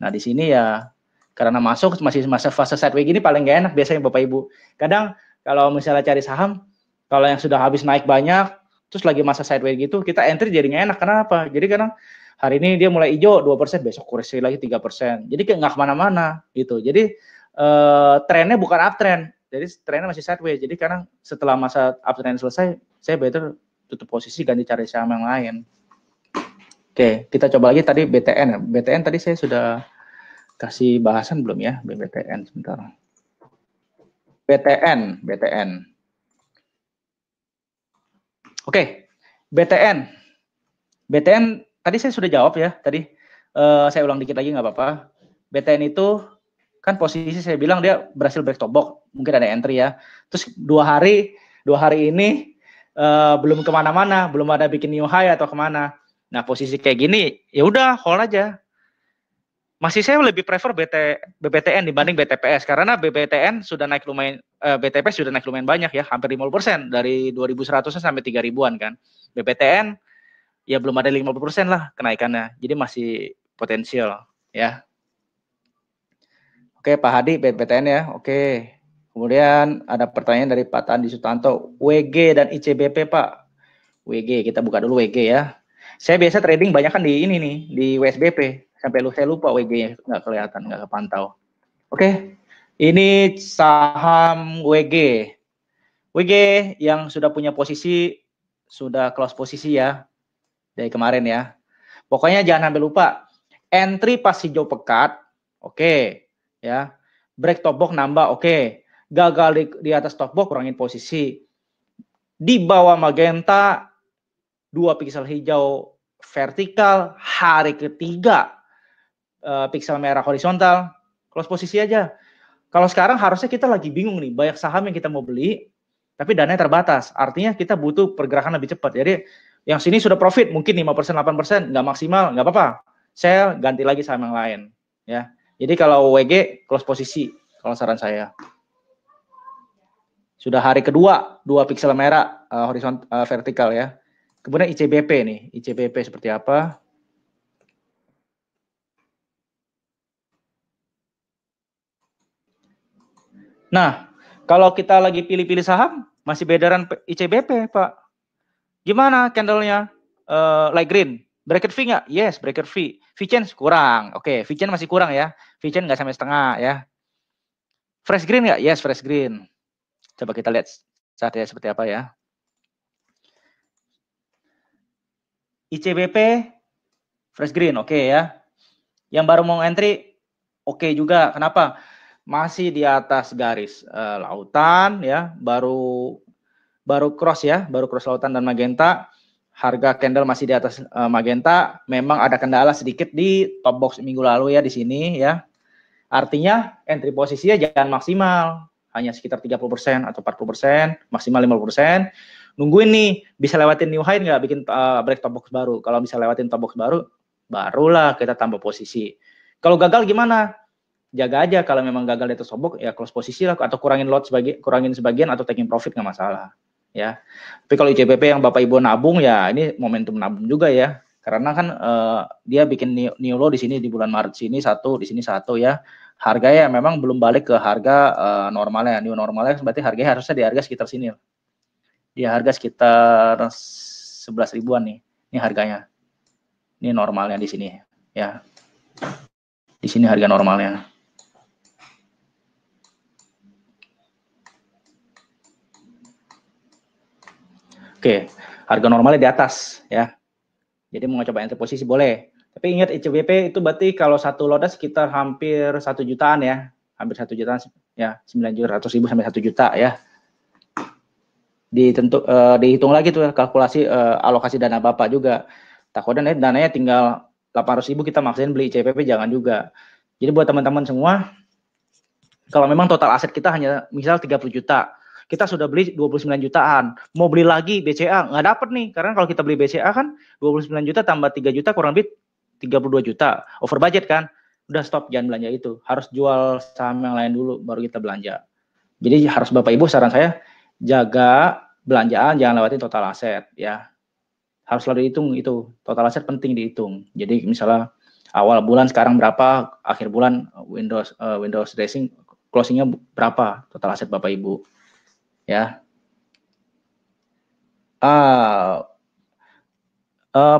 nah di sini ya karena masuk masih masa fase sideways gini paling gak enak biasanya bapak ibu kadang kalau misalnya cari saham kalau yang sudah habis naik banyak terus lagi masa sideways gitu kita entry jadi gak enak kenapa jadi karena Hari ini dia mulai hijau dua persen besok koreksi lagi tiga persen Jadi kayak nggak kemana-mana gitu. Jadi eh, trennya bukan uptrend. Jadi trennya masih sideways. Jadi karena setelah masa uptrend selesai, saya better tutup posisi ganti cari saham yang lain. Oke, kita coba lagi tadi BTN. BTN tadi saya sudah kasih bahasan belum ya BTN sebentar. BTN, BTN. Oke, BTN. BTN tadi saya sudah jawab ya tadi uh, saya ulang dikit lagi nggak apa-apa BTN itu kan posisi saya bilang dia berhasil break top box mungkin ada entry ya terus dua hari dua hari ini uh, belum kemana-mana belum ada bikin new high atau kemana nah posisi kayak gini ya udah hold aja masih saya lebih prefer BT, BBTN dibanding BTPS karena BBTN sudah naik lumayan uh, eh, BTPS sudah naik lumayan banyak ya hampir 50% dari 2100 sampai 3000-an kan. BBTN ya belum ada 50% lah kenaikannya. Jadi masih potensial ya. Oke, Pak Hadi BPTN ya. Oke. Kemudian ada pertanyaan dari Pak Tandi Sutanto, WG dan ICBP, Pak. WG, kita buka dulu WG ya. Saya biasa trading banyak kan di ini nih, di WSBP. Sampai lu saya lupa WG-nya nggak kelihatan, nggak kepantau. Oke. Ini saham WG. WG yang sudah punya posisi sudah close posisi ya dari kemarin ya. Pokoknya jangan sampai lupa entry pas hijau pekat, oke okay, ya. Break top box nambah, oke. Okay. Gagal di, di atas top box kurangin posisi. Di bawah magenta dua pixel hijau vertikal hari ketiga uh, eh, pixel merah horizontal close posisi aja. Kalau sekarang harusnya kita lagi bingung nih, banyak saham yang kita mau beli, tapi dana terbatas. Artinya kita butuh pergerakan lebih cepat. Jadi yang sini sudah profit mungkin 5 persen 8 persen nggak maksimal nggak apa-apa saya ganti lagi saham yang lain ya jadi kalau WG close posisi kalau saran saya sudah hari kedua dua pixel merah uh, eh, horizontal uh, eh, vertikal ya kemudian ICBP nih ICBP seperti apa nah kalau kita lagi pilih-pilih saham masih bedaran ICBP pak Gimana candlenya? Uh, light green. Bracket V nggak? Yes, bracket V. V change kurang. Oke, okay, V change masih kurang ya. V change nggak sampai setengah ya. Fresh green nggak? Yes, fresh green. Coba kita lihat ya seperti apa ya. ICBP fresh green, oke okay ya. Yang baru mau entry, oke okay juga. Kenapa? Masih di atas garis uh, lautan ya, baru baru cross ya, baru cross lautan dan magenta. Harga candle masih di atas uh, magenta. Memang ada kendala sedikit di top box minggu lalu ya di sini ya. Artinya entry posisinya jangan maksimal, hanya sekitar 30% atau 40%, maksimal 50%. Nungguin nih bisa lewatin new high nggak bikin uh, break top box baru. Kalau bisa lewatin top box baru, barulah kita tambah posisi. Kalau gagal gimana? Jaga aja kalau memang gagal itu sobok ya close posisi lah atau kurangin lot sebagai kurangin sebagian atau taking profit nggak masalah ya. Tapi kalau ICPP yang Bapak Ibu nabung ya ini momentum nabung juga ya. Karena kan uh, dia bikin new low di sini di bulan Maret sini satu, di sini satu ya. Harganya memang belum balik ke harga uh, normalnya, new normalnya berarti harganya harusnya di harga sekitar sini. Di harga sekitar 11 ribuan nih. Ini harganya. Ini normalnya di sini ya. Di sini harga normalnya. Oke, harga normalnya di atas ya. Jadi mau coba entry posisi boleh. Tapi ingat ICBP itu berarti kalau satu loda sekitar hampir satu jutaan ya, hampir satu jutaan ya, sembilan ribu sampai satu juta ya. Ditentu, uh, dihitung lagi tuh kalkulasi uh, alokasi dana bapak juga. Takutnya dana dananya tinggal 800 ribu kita maksain beli ICBP jangan juga. Jadi buat teman-teman semua, kalau memang total aset kita hanya misal 30 juta, kita sudah beli 29 jutaan. Mau beli lagi BCA nggak dapat nih karena kalau kita beli BCA kan 29 juta tambah 3 juta kurang lebih 32 juta. Over budget kan. Udah stop jangan belanja itu. Harus jual saham yang lain dulu baru kita belanja. Jadi harus Bapak Ibu saran saya jaga belanjaan jangan lewatin total aset ya. Harus selalu dihitung itu. Total aset penting dihitung. Jadi misalnya awal bulan sekarang berapa, akhir bulan Windows uh, Windows dressing closingnya berapa total aset Bapak Ibu ya ah uh,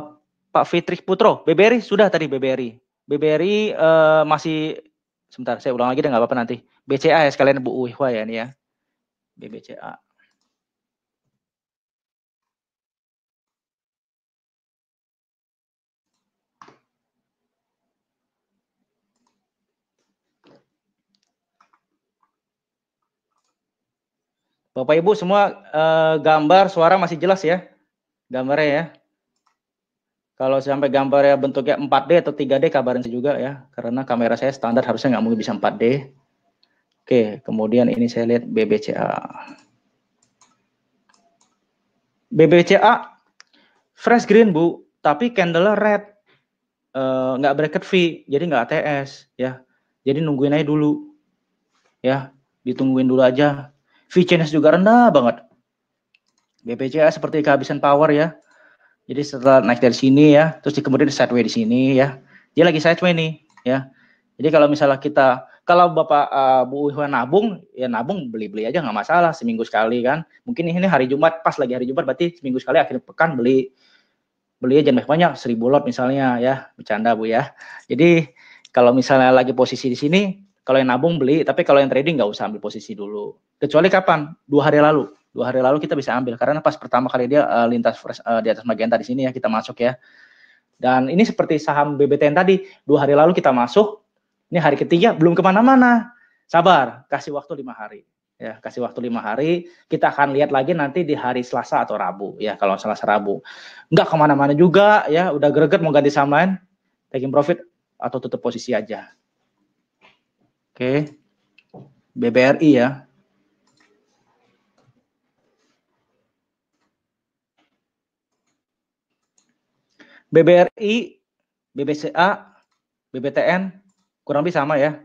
Pak Fitri Putro BBRI sudah tadi BBRI BBRI uh, eh, masih sebentar saya ulang lagi deh nggak apa-apa nanti BCA ya sekalian Bu Uihwa ya ini ya BBCA Bapak Ibu semua eh, gambar suara masih jelas ya? Gambarnya ya. Kalau sampai gambarnya bentuknya 4D atau 3D kabarin saya juga ya. Karena kamera saya standar harusnya nggak mungkin bisa 4D. Oke, kemudian ini saya lihat BBCA. BBCA fresh green Bu, tapi candle red. Eh, nggak bracket fee, jadi nggak ATS ya. Jadi nungguin aja dulu. Ya, ditungguin dulu aja VCNS juga rendah banget. BPJS seperti kehabisan power ya. Jadi setelah naik dari sini ya, terus kemudian sideway di sini ya. Dia lagi sideway nih ya. Jadi kalau misalnya kita kalau Bapak uh, Bu Iwan nabung, ya nabung beli-beli aja nggak masalah seminggu sekali kan. Mungkin ini hari Jumat pas lagi hari Jumat berarti seminggu sekali akhir pekan beli beli aja jangan banyak seribu lot misalnya ya bercanda bu ya. Jadi kalau misalnya lagi posisi di sini kalau yang nabung beli, tapi kalau yang trading nggak usah ambil posisi dulu. Kecuali kapan? Dua hari lalu. Dua hari lalu kita bisa ambil karena pas pertama kali dia uh, lintas fresh, uh, di atas magenta di sini ya kita masuk ya. Dan ini seperti saham BBTN tadi, dua hari lalu kita masuk, ini hari ketiga belum kemana-mana. Sabar, kasih waktu lima hari. Ya, kasih waktu lima hari. Kita akan lihat lagi nanti di hari Selasa atau Rabu. Ya, kalau Selasa Rabu, nggak kemana mana juga. Ya, udah greget mau ganti saham lain, taking profit atau tutup posisi aja. Oke. BBRI ya. BBRI, BBCA, BBTN kurang lebih sama ya.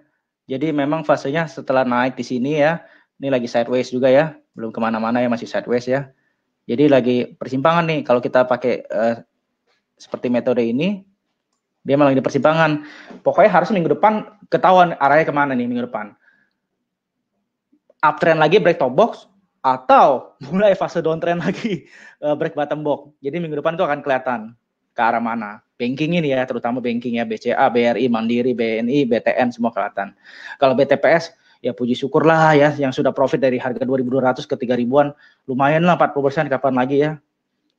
Jadi memang fasenya setelah naik di sini ya, ini lagi sideways juga ya, belum kemana-mana ya masih sideways ya. Jadi lagi persimpangan nih kalau kita pakai uh, seperti metode ini, dia malah di persimpangan. Pokoknya harus minggu depan ketahuan arahnya kemana nih minggu depan. Uptrend lagi break top box atau *laughs* mulai fase downtrend lagi *laughs* eh, break bottom box. Jadi minggu depan itu akan kelihatan ke arah mana. Banking ini ya, terutama banking ya, BCA, BRI, Mandiri, BNI, BTN semua kelihatan. Kalau BTPS ya puji syukur lah ya yang sudah profit dari harga 2200 ke 3000-an lumayan lah 40% kapan lagi ya.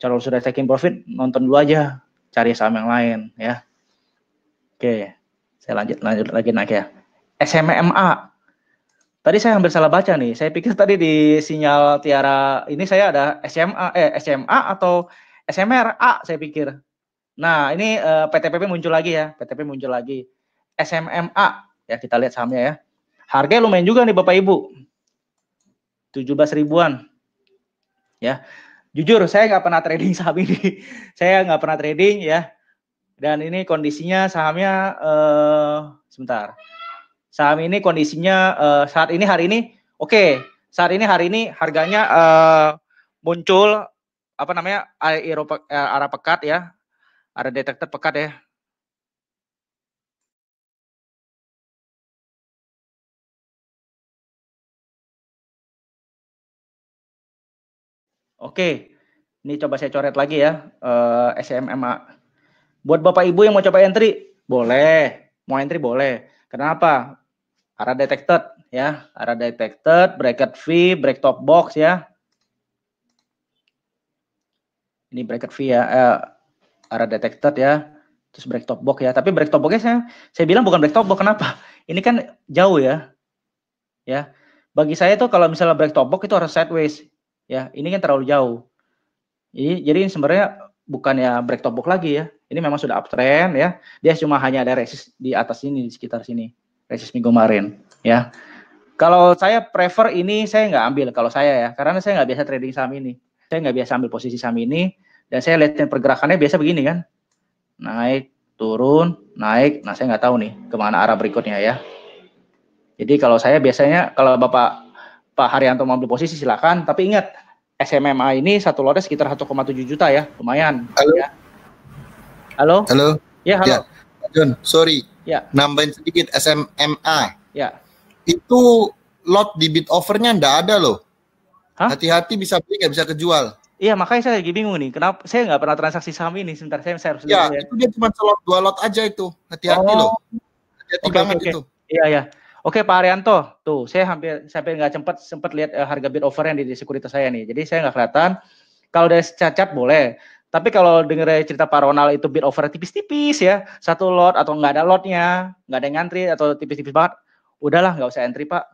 Kalau sudah taking profit nonton dulu aja cari saham yang lain ya. Oke, saya lanjut lanjut lagi nak ya. SMMA. Tadi saya hampir salah baca nih. Saya pikir tadi di sinyal Tiara ini saya ada SMA eh SMA atau SMRA saya pikir. Nah, ini eh, PTPP muncul lagi ya. PTPP muncul lagi. SMMA ya kita lihat sahamnya ya. Harganya lumayan juga nih Bapak Ibu. 17 ribuan. Ya. Jujur saya nggak pernah trading saham ini. *laughs* saya nggak pernah trading ya dan ini kondisinya sahamnya uh, sebentar. Saham ini kondisinya uh, saat ini hari ini oke, okay, saat ini hari ini harganya uh, muncul apa namanya arah pekat ya. Ada detektor pekat ya. Oke, ini coba saya coret lagi ya, uh, SMMA. Buat Bapak Ibu yang mau coba entry, boleh. Mau entry boleh. Kenapa? Arah detected ya, arah detected, bracket V, break top box ya. Ini bracket V ya, eh, arah detected ya. Terus break top box ya. Tapi break top boxnya saya, saya bilang bukan break top box kenapa? Ini kan jauh ya. Ya. Bagi saya itu kalau misalnya break top box itu harus sideways ya. Ini kan terlalu jauh. Jadi jadi ini sebenarnya bukan ya break top box lagi ya. Ini memang sudah uptrend ya. Dia cuma hanya ada resist di atas ini di sekitar sini. Resist minggu kemarin ya. Kalau saya prefer ini saya nggak ambil kalau saya ya, karena saya nggak biasa trading saham ini. Saya nggak biasa ambil posisi saham ini dan saya lihat pergerakannya biasa begini kan, naik turun naik. Nah saya nggak tahu nih kemana arah berikutnya ya. Jadi kalau saya biasanya kalau bapak Pak Haryanto mau ambil posisi silakan, tapi ingat SMMA ini satu lotnya sekitar 1,7 juta ya, lumayan. Halo. Ya. Halo? Halo. Ya, halo. Ya. John, sorry. Ya. Nambahin sedikit SMA. Ya. Itu lot di bid overnya ndak ada loh. Hati-hati bisa beli nggak bisa kejual. Iya makanya saya lagi bingung nih. Kenapa saya nggak pernah transaksi saham ini? Sebentar saya, harus. Ya, ya, itu dia cuma selot dua lot aja itu. Hati-hati oh. loh. Hati-hati okay, banget okay. itu. Iya iya. Oke Pak Arianto, tuh saya hampir sampai nggak sempat sempat lihat uh, harga bid over yang di, di sekuritas saya nih. Jadi saya nggak kelihatan. Kalau dari cacat boleh, tapi kalau dengar ya cerita Pak Ronald itu bit over tipis-tipis ya, satu lot atau nggak ada lotnya, nggak ada yang ngantri atau tipis-tipis banget, udahlah nggak usah entry Pak.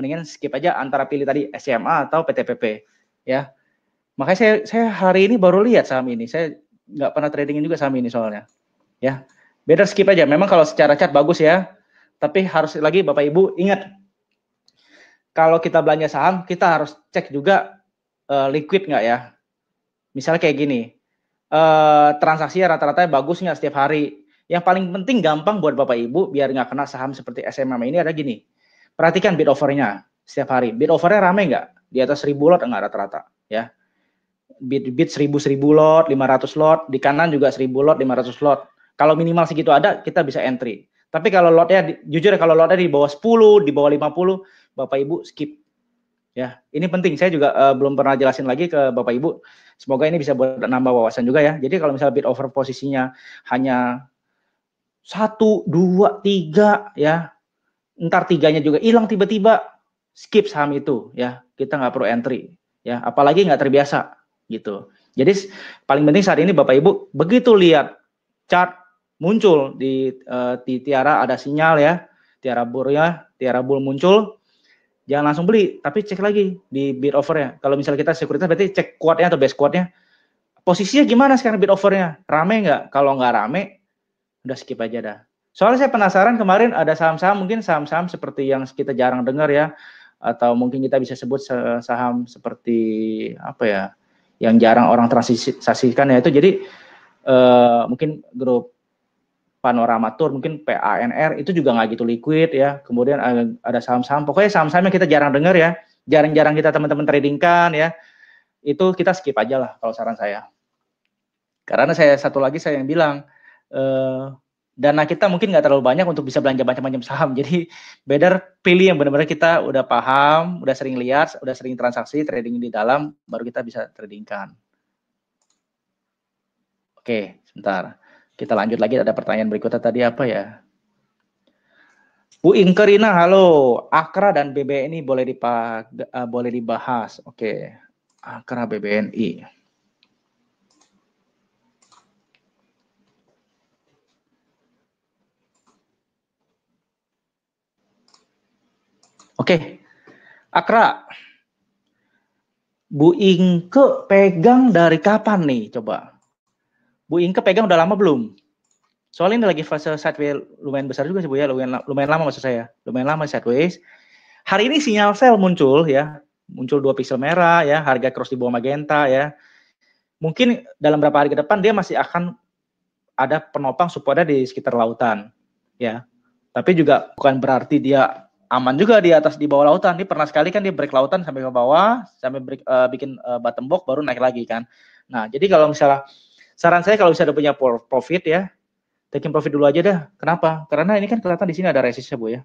Mendingan skip aja antara pilih tadi SMA atau PTPP ya. Makanya saya saya hari ini baru lihat saham ini. Saya nggak pernah tradingin juga saham ini soalnya. Ya. Better skip aja. Memang kalau secara chat bagus ya. Tapi harus lagi Bapak Ibu ingat kalau kita belanja saham kita harus cek juga uh, liquid nggak ya. Misalnya kayak gini, Eh, transaksinya rata-rata bagus nggak setiap hari. Yang paling penting gampang buat Bapak Ibu biar nggak kena saham seperti SMM ini ada gini. Perhatikan bid overnya setiap hari. Bid overnya rame nggak? Di atas 1000 lot nggak rata-rata ya. Bid bid 1000 1000 lot, 500 lot, di kanan juga 1000 lot, 500 lot. Kalau minimal segitu ada, kita bisa entry. Tapi kalau lotnya jujur ya, kalau lotnya di bawah 10, di bawah 50, Bapak Ibu skip Ya, ini penting. Saya juga uh, belum pernah jelasin lagi ke Bapak Ibu. Semoga ini bisa buat nambah wawasan juga ya. Jadi kalau misalnya bid over posisinya hanya satu, dua, tiga, ya, ntar tiganya juga hilang tiba-tiba, skip saham itu, ya. Kita nggak perlu entry, ya. Apalagi nggak terbiasa, gitu. Jadi paling penting saat ini Bapak Ibu begitu lihat chart muncul di, uh, di tiara ada sinyal ya, tiara bull ya, tiara bull muncul, jangan langsung beli, tapi cek lagi di bid overnya. Kalau misalnya kita sekuritas berarti cek kuatnya atau base kuatnya. Posisinya gimana sekarang bid overnya? Rame nggak? Kalau nggak rame, udah skip aja dah. Soalnya saya penasaran kemarin ada saham-saham mungkin saham-saham seperti yang kita jarang dengar ya, atau mungkin kita bisa sebut saham seperti apa ya, yang jarang orang transisikan ya itu. Jadi uh, mungkin grup panorama tour mungkin PANR itu juga nggak gitu liquid ya kemudian ada saham-saham pokoknya saham-saham yang kita jarang dengar ya jarang-jarang kita teman-teman tradingkan ya itu kita skip aja lah kalau saran saya karena saya satu lagi saya yang bilang eh, dana kita mungkin nggak terlalu banyak untuk bisa belanja macam-macam saham *laughs* jadi better pilih yang benar-benar kita udah paham udah sering lihat udah sering transaksi trading di dalam baru kita bisa tradingkan oke sebentar kita lanjut lagi ada pertanyaan berikutnya tadi apa ya? Bu Ingkerina, halo. Akra dan BBNI boleh dipak uh, eh, boleh dibahas. Oke. Okay. Akra BBNI. Oke. Okay. Akra. Bu Ingke pegang dari kapan nih coba? Bu Inke pegang udah lama belum? Soalnya ini lagi fase sideways lumayan besar juga sih Bu ya, lumayan, lumayan lama maksud saya. Lumayan lama sideways. Hari ini sinyal sell muncul ya, muncul dua pixel merah ya, harga cross di bawah magenta ya. Mungkin dalam beberapa hari ke depan dia masih akan ada penopang supaya di sekitar lautan ya. Tapi juga bukan berarti dia aman juga di atas di bawah lautan. Ini pernah sekali kan dia break lautan sampai ke bawah, sampai break, uh, bikin uh, bottom box baru naik lagi kan. Nah, jadi kalau misalnya saran saya kalau bisa ada punya profit ya, taking profit dulu aja dah. Kenapa? Karena ini kan kelihatan di sini ada resistnya Bu ya.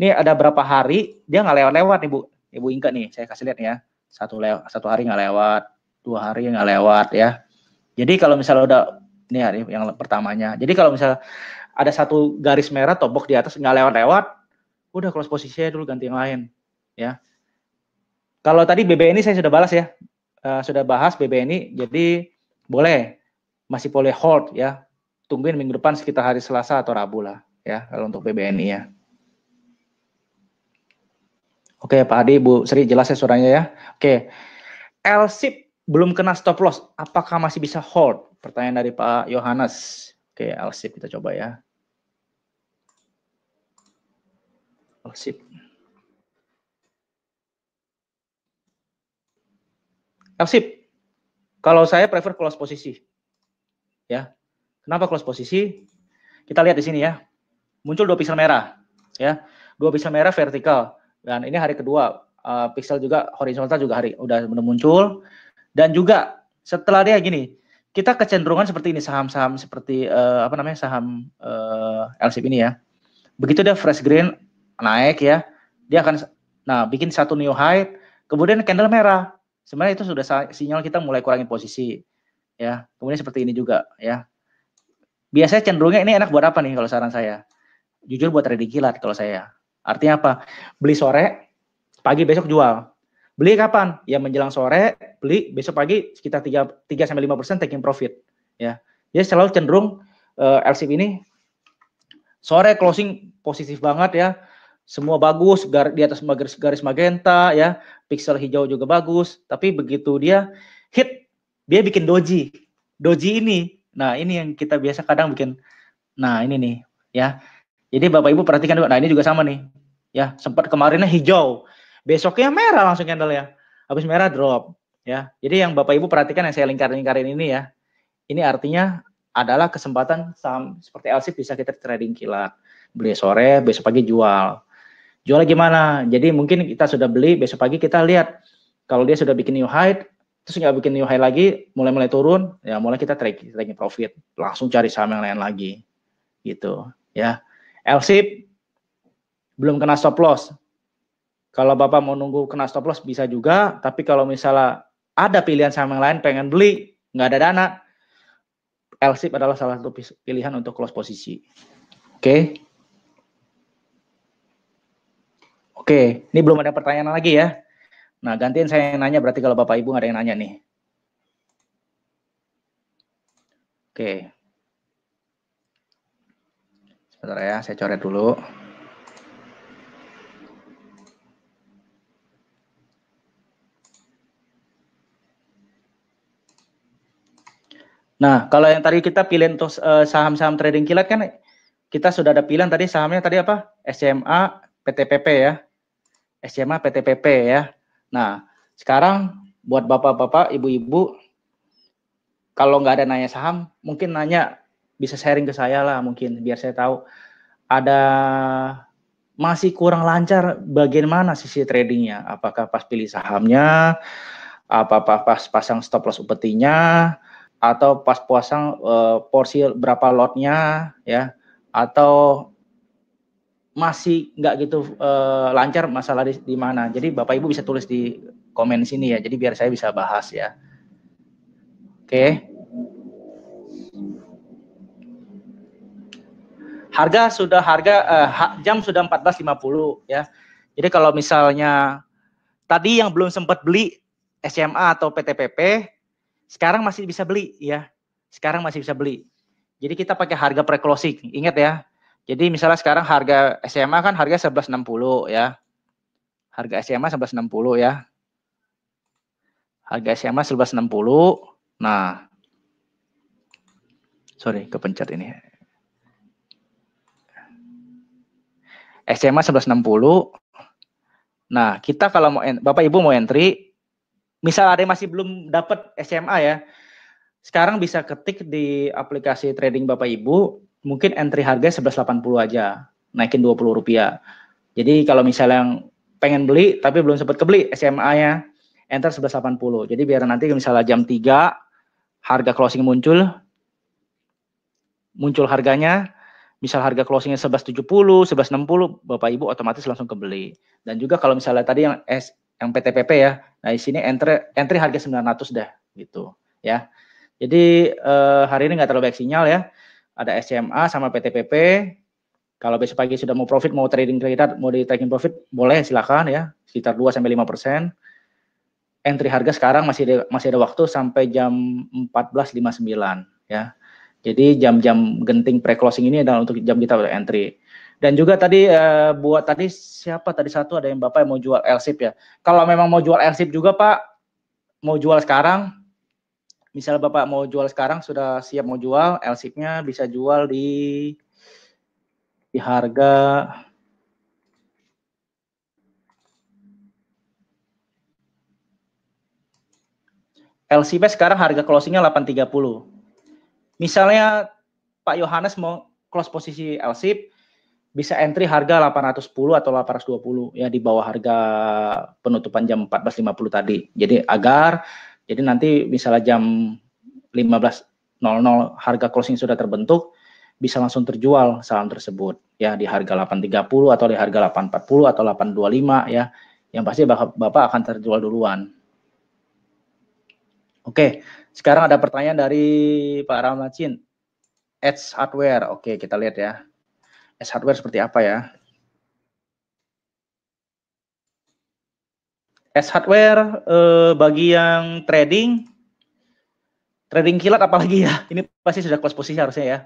Ini ada berapa hari dia nggak lewat-lewat nih Bu. Ibu ingat nih, saya kasih lihat ya. Satu lew satu hari nggak lewat, dua hari nggak lewat ya. Jadi kalau misalnya udah ini hari yang pertamanya. Jadi kalau misalnya ada satu garis merah tobok di atas nggak lewat-lewat, udah close posisinya dulu ganti yang lain ya. Kalau tadi BBN ini saya sudah balas ya, uh, sudah bahas BBN ini, Jadi boleh masih boleh hold ya. Tungguin minggu depan sekitar hari Selasa atau Rabu lah ya kalau untuk PBNI ya. Oke Pak Adi, Bu Sri jelas ya suaranya ya. Oke, LSIP belum kena stop loss, apakah masih bisa hold? Pertanyaan dari Pak Yohanes. Oke, LSIP kita coba ya. LSIP. LSIP, kalau saya prefer close posisi ya. Kenapa close posisi? Kita lihat di sini ya. Muncul dua pixel merah ya. Dua pixel merah vertikal dan ini hari kedua uh, pixel juga horizontal juga hari udah muncul dan juga setelah dia gini kita kecenderungan seperti ini saham-saham seperti uh, apa namanya saham uh, ini ya begitu dia fresh green naik ya dia akan nah bikin satu new high kemudian candle merah sebenarnya itu sudah sinyal kita mulai kurangi posisi ya. Kemudian seperti ini juga ya. Biasanya cenderungnya ini enak buat apa nih kalau saran saya? Jujur buat trading kilat kalau saya. Artinya apa? Beli sore, pagi besok jual. Beli kapan? Ya menjelang sore, beli besok pagi sekitar 3 3 sampai persen taking profit ya. Ya selalu cenderung uh, eh, LCP ini sore closing positif banget ya. Semua bagus, gar, di atas garis, garis magenta ya, pixel hijau juga bagus, tapi begitu dia hit dia bikin doji. Doji ini. Nah, ini yang kita biasa kadang bikin. Nah, ini nih, ya. Jadi Bapak Ibu perhatikan juga. Nah, ini juga sama nih. Ya, sempat kemarinnya hijau. Besoknya merah langsung candle ya. Habis merah drop, ya. Jadi yang Bapak Ibu perhatikan yang saya lingkar-lingkarin ini ya. Ini artinya adalah kesempatan saham seperti LC bisa kita trading kilat. Beli sore, besok pagi jual. Jual gimana? Jadi mungkin kita sudah beli, besok pagi kita lihat kalau dia sudah bikin new high, terus nggak bikin new high lagi, mulai-mulai turun, ya mulai kita tracking, tracking profit, langsung cari saham yang lain lagi, gitu, ya. Elsip belum kena stop loss. Kalau bapak mau nunggu kena stop loss bisa juga, tapi kalau misalnya ada pilihan saham yang lain pengen beli, nggak ada dana, elsip adalah salah satu pilihan untuk close posisi. Oke. Okay. Oke, okay. ini belum ada pertanyaan lagi ya. Nah, gantiin saya yang nanya berarti kalau Bapak Ibu ada yang nanya nih. Oke. Sebentar ya, saya coret dulu. Nah, kalau yang tadi kita pilih untuk eh, saham-saham trading kilat kan kita sudah ada pilihan tadi sahamnya tadi apa? SMA, PTPP ya. SMA, PTPP ya. Nah, sekarang buat bapak-bapak, ibu-ibu, kalau nggak ada nanya saham, mungkin nanya bisa sharing ke saya lah mungkin biar saya tahu ada masih kurang lancar bagaimana sisi tradingnya apakah pas pilih sahamnya apa pas pasang stop loss upetinya atau pas pasang uh, porsi berapa lotnya ya atau masih nggak gitu uh, lancar masalah di, di mana. Jadi Bapak Ibu bisa tulis di komen sini ya. Jadi biar saya bisa bahas ya. Oke. Okay. Harga sudah harga uh, jam sudah 14.50 ya. Jadi kalau misalnya tadi yang belum sempat beli SMA atau PTPP sekarang masih bisa beli ya. Sekarang masih bisa beli. Jadi kita pakai harga pre-closing. Ingat ya, jadi misalnya sekarang harga SMA kan harga 1160 ya. Harga SMA 1160 ya. Harga SMA 1160. Nah. Sorry, kepencet ini. SMA 1160. Nah, kita kalau mau Bapak Ibu mau entry, misal ada yang masih belum dapat SMA ya. Sekarang bisa ketik di aplikasi trading Bapak Ibu mungkin entry harga 11.80 aja, naikin 20 rupiah. Jadi kalau misalnya yang pengen beli tapi belum sempat kebeli SMA-nya, enter 11.80. Jadi biar nanti misalnya jam 3 harga closing muncul, muncul harganya, misal harga closingnya 11.70, 11.60, Bapak Ibu otomatis langsung kebeli. Dan juga kalau misalnya tadi yang S, yang PTPP ya, nah di sini entry entry harga 900 dah gitu ya. Jadi eh, hari ini nggak terlalu baik sinyal ya ada SMA sama PTPP. Kalau besok pagi sudah mau profit, mau trading kita, mau di taking profit, boleh silakan ya, sekitar 2 sampai 5 persen. Entry harga sekarang masih ada, masih ada waktu sampai jam 14.59 ya. Jadi jam-jam genting pre-closing ini adalah untuk jam kita entry. Dan juga tadi eh, buat tadi siapa tadi satu ada yang Bapak yang mau jual LSIP ya. Kalau memang mau jual LSIP juga Pak, mau jual sekarang Misalnya Bapak mau jual sekarang sudah siap mau jual, LSIP-nya bisa jual di di harga LCP sekarang harga closingnya 830. Misalnya Pak Yohanes mau close posisi LCP, bisa entry harga 810 atau 820 ya di bawah harga penutupan jam 14.50 tadi. Jadi agar jadi nanti misalnya jam 15.00 harga closing sudah terbentuk, bisa langsung terjual saham tersebut ya di harga 830 atau di harga 840 atau 825 ya. Yang pasti Bapak, Bapak akan terjual duluan. Oke, sekarang ada pertanyaan dari Pak Ramacin. Edge Hardware. Oke, kita lihat ya. Edge Hardware seperti apa ya? S hardware eh, bagi yang trading trading kilat apalagi ya. Ini pasti sudah close posisi harusnya ya.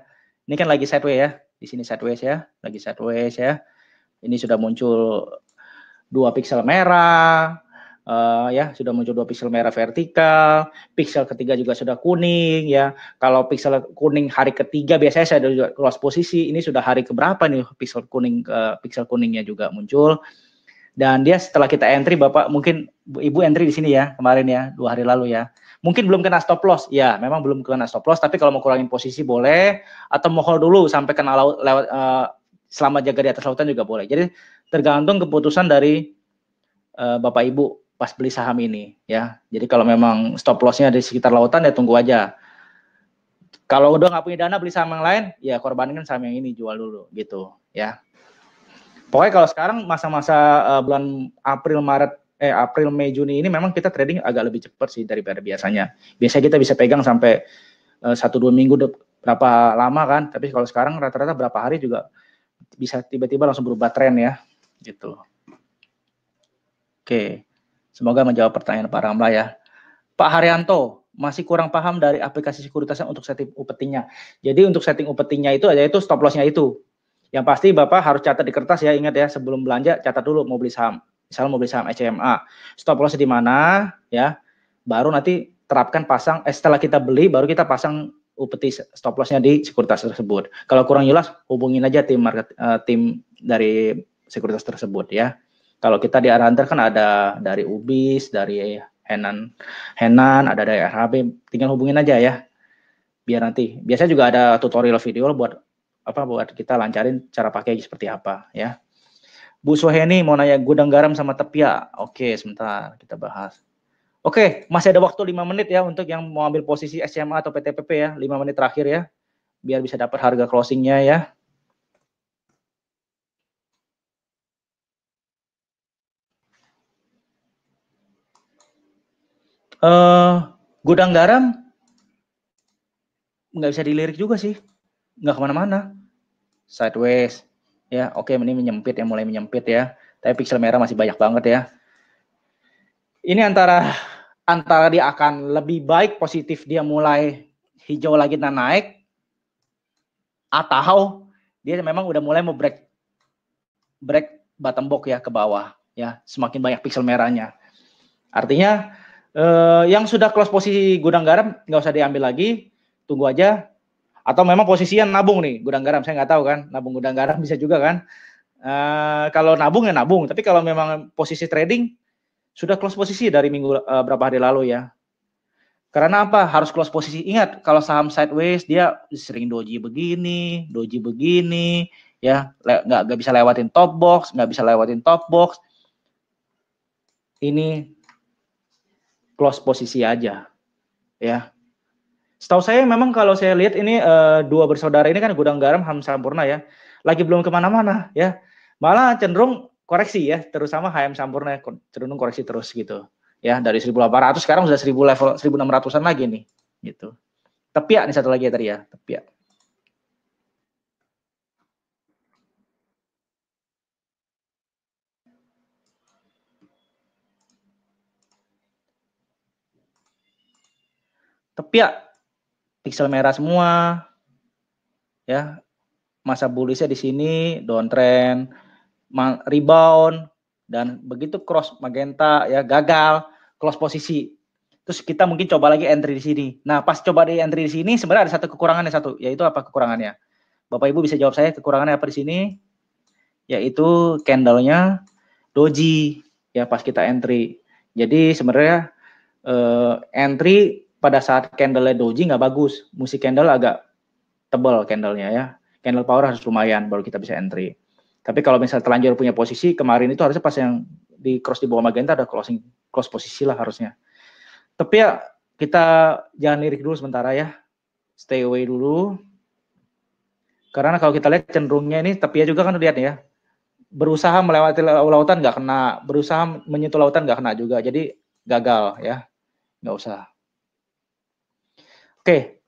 Ini kan lagi sideways ya. Di sini sideways ya, lagi sideways ya. Ini sudah muncul dua pixel merah, uh, ya sudah muncul dua pixel merah vertikal, pixel ketiga juga sudah kuning ya. Kalau pixel kuning hari ketiga biasanya saya sudah close posisi, ini sudah hari keberapa nih pixel kuning uh, pixel kuningnya juga muncul. Dan dia setelah kita entry, Bapak mungkin Ibu entry di sini ya kemarin ya dua hari lalu ya. Mungkin belum kena stop loss, ya memang belum kena stop loss. Tapi kalau mau kurangin posisi boleh, atau mau hold dulu sampai kena laut lewat uh, selamat jaga di atas lautan juga boleh. Jadi tergantung keputusan dari uh, Bapak Ibu pas beli saham ini ya. Jadi kalau memang stop lossnya di sekitar lautan ya tunggu aja kalau udah nggak punya dana beli saham yang lain ya korbankan saham yang ini jual dulu gitu ya Pokoknya kalau sekarang masa-masa uh, bulan April Maret eh April Mei Juni ini memang kita trading agak lebih cepat sih daripada biasanya. Biasanya kita bisa pegang sampai eh, satu uh, dua minggu berapa lama kan, tapi kalau sekarang rata-rata berapa hari juga bisa tiba-tiba langsung berubah tren ya, gitu. Oke, semoga menjawab pertanyaan Pak Ramla ya. Pak Haryanto masih kurang paham dari aplikasi sekuritasnya untuk setting upetinya. Jadi untuk setting upetinya itu ada itu stop lossnya itu. Yang pasti Bapak harus catat di kertas ya, ingat ya sebelum belanja catat dulu mau beli saham. Misalnya mau beli saham SCMA, stop loss di mana ya. Baru nanti terapkan pasang eh, setelah kita beli baru kita pasang upeti stop lossnya di sekuritas tersebut. Kalau kurang jelas hubungin aja tim market uh, tim dari sekuritas tersebut ya. Kalau kita di kan ada dari Ubis, dari Henan, Henan, ada dari RHB, tinggal hubungin aja ya. Biar nanti. Biasanya juga ada tutorial video buat apa buat kita lancarin cara pakai seperti apa ya. Bu Suheni mau nanya gudang garam sama tepia. Ya? Oke, sebentar kita bahas. Oke, masih ada waktu 5 menit ya untuk yang mau ambil posisi SMA atau PTPP ya, 5 menit terakhir ya. Biar bisa dapat harga closingnya ya. Uh, gudang garam nggak bisa dilirik juga sih, nggak kemana-mana sideways ya oke okay, ini menyempit ya mulai menyempit ya tapi pixel merah masih banyak banget ya ini antara antara dia akan lebih baik positif dia mulai hijau lagi dan naik atau dia memang udah mulai mau break break bottom box ya ke bawah ya semakin banyak pixel merahnya artinya eh, yang sudah close posisi gudang garam nggak usah diambil lagi tunggu aja atau memang posisinya nabung nih gudang garam saya nggak tahu kan nabung gudang garam bisa juga kan uh, kalau nabung ya nabung tapi kalau memang posisi trading sudah close posisi dari minggu uh, berapa hari lalu ya karena apa harus close posisi ingat kalau saham sideways dia sering doji begini doji begini ya nggak nggak bisa lewatin top box nggak bisa lewatin top box ini close posisi aja ya Setahu saya memang kalau saya lihat ini uh, dua bersaudara ini kan gudang garam HAM Sampurna ya, lagi belum kemana-mana ya, malah cenderung koreksi ya, terus sama HM Sampurna ya, cenderung koreksi terus gitu ya dari 1800 sekarang sudah 1000 level 1600-an lagi nih gitu. Tepiak nih satu lagi ya tadi ya, tepiak. Tepiak pixel merah semua. Ya. Masa bullishnya di sini downtrend, rebound dan begitu cross magenta ya gagal close posisi. Terus kita mungkin coba lagi entry di sini. Nah, pas coba di entry di sini sebenarnya ada satu kekurangannya satu, yaitu apa kekurangannya? Bapak Ibu bisa jawab saya kekurangannya apa di sini? Yaitu candlenya doji ya pas kita entry. Jadi sebenarnya eh, entry pada saat candle doji nggak bagus. Musik candle agak tebal candlenya ya. Candle power harus lumayan baru kita bisa entry. Tapi kalau misalnya terlanjur punya posisi, kemarin itu harusnya pas yang di cross di bawah magenta ada closing close posisi lah harusnya. Tapi ya kita jangan lirik dulu sementara ya. Stay away dulu. Karena kalau kita lihat cenderungnya ini, tapi ya juga kan lihat ya, berusaha melewati lautan nggak kena, berusaha menyentuh lautan nggak kena juga, jadi gagal ya, nggak usah. Oke,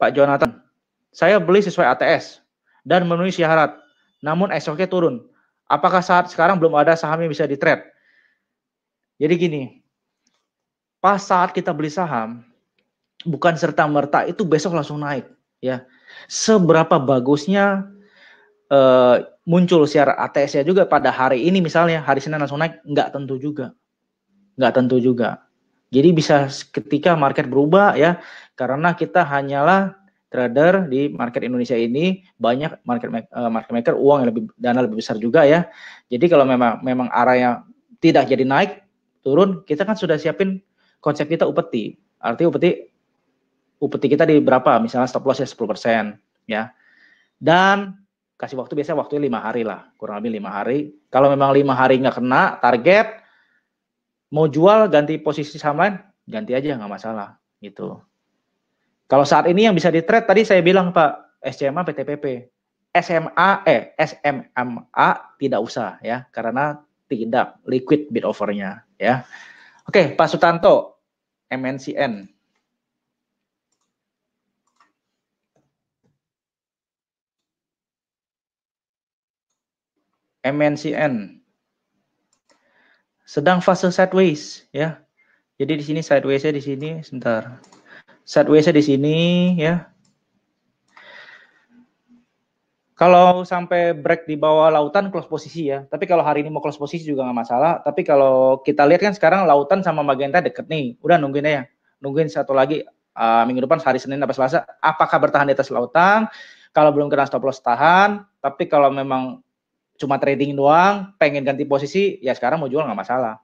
Pak Jonathan, saya beli sesuai ATS dan memenuhi syarat, namun esoknya turun. Apakah saat sekarang belum ada saham yang bisa di trade? Jadi gini, pas saat kita beli saham, bukan serta merta itu besok langsung naik, ya. Seberapa bagusnya uh, muncul syarat ATS-nya juga pada hari ini misalnya hari Senin langsung naik nggak tentu juga nggak tentu juga jadi bisa ketika market berubah ya karena kita hanyalah trader di market Indonesia ini banyak market eh, market maker uang yang lebih dana lebih besar juga ya. Jadi kalau memang memang yang tidak jadi naik turun, kita kan sudah siapin konsep kita upeti. Arti upeti upeti kita di berapa? Misalnya stop loss ya 10% ya. Dan kasih waktu biasanya waktu lima hari lah, kurang lebih lima hari. Kalau memang lima hari nggak kena target, mau jual ganti posisi saham lain, ganti aja nggak masalah gitu. Kalau saat ini yang bisa di trade tadi saya bilang Pak SCMA PTPP. SMA eh SMMA tidak usah ya karena tidak liquid bid overnya ya. Oke, Pak Sutanto MNCN. MNCN sedang fase sideways ya. Jadi di sini sideways-nya di sini sebentar. Set WC di sini ya. Kalau sampai break di bawah lautan close posisi ya. Tapi kalau hari ini mau close posisi juga nggak masalah. Tapi kalau kita lihat kan sekarang lautan sama magenta deket nih. Udah nungguin aja. Nungguin satu lagi uh, minggu depan hari Senin apa Selasa. Apakah bertahan di atas lautan? Kalau belum kena stop loss tahan. Tapi kalau memang cuma trading doang, pengen ganti posisi, ya sekarang mau jual nggak masalah.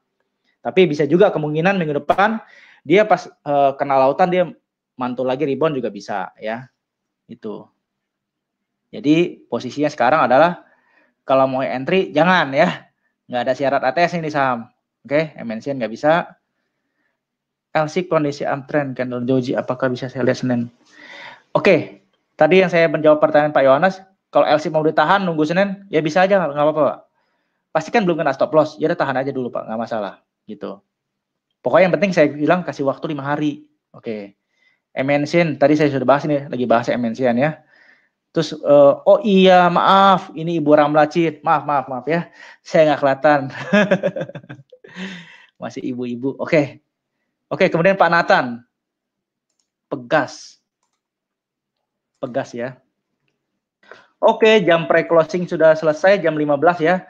Tapi bisa juga kemungkinan minggu depan dia pas uh, kena lautan dia mantul lagi rebound juga bisa ya. Itu. Jadi posisinya sekarang adalah kalau mau entry jangan ya. Nggak ada syarat ATS ini saham. Oke, okay, MNC nggak bisa. LC kondisi uptrend candle joji apakah bisa saya lihat Senin? Oke, okay, tadi yang saya menjawab pertanyaan Pak Yohanes, kalau LC mau ditahan nunggu Senin, ya bisa aja nggak apa-apa Pak. Pasti kan belum kena stop loss, ya udah tahan aja dulu Pak, nggak masalah gitu. Pokoknya yang penting saya bilang kasih waktu lima hari. Oke. Okay. MNC tadi saya sudah bahas ini lagi bahas MNC ya. Terus uh, oh iya maaf ini Ibu Ramlacit. Maaf maaf maaf ya. Saya nggak kelihatan. *laughs* Masih ibu-ibu. Oke. Okay. Oke, okay, kemudian Pak Nathan. Pegas. Pegas ya. Oke, okay, jam pre-closing sudah selesai jam 15 ya.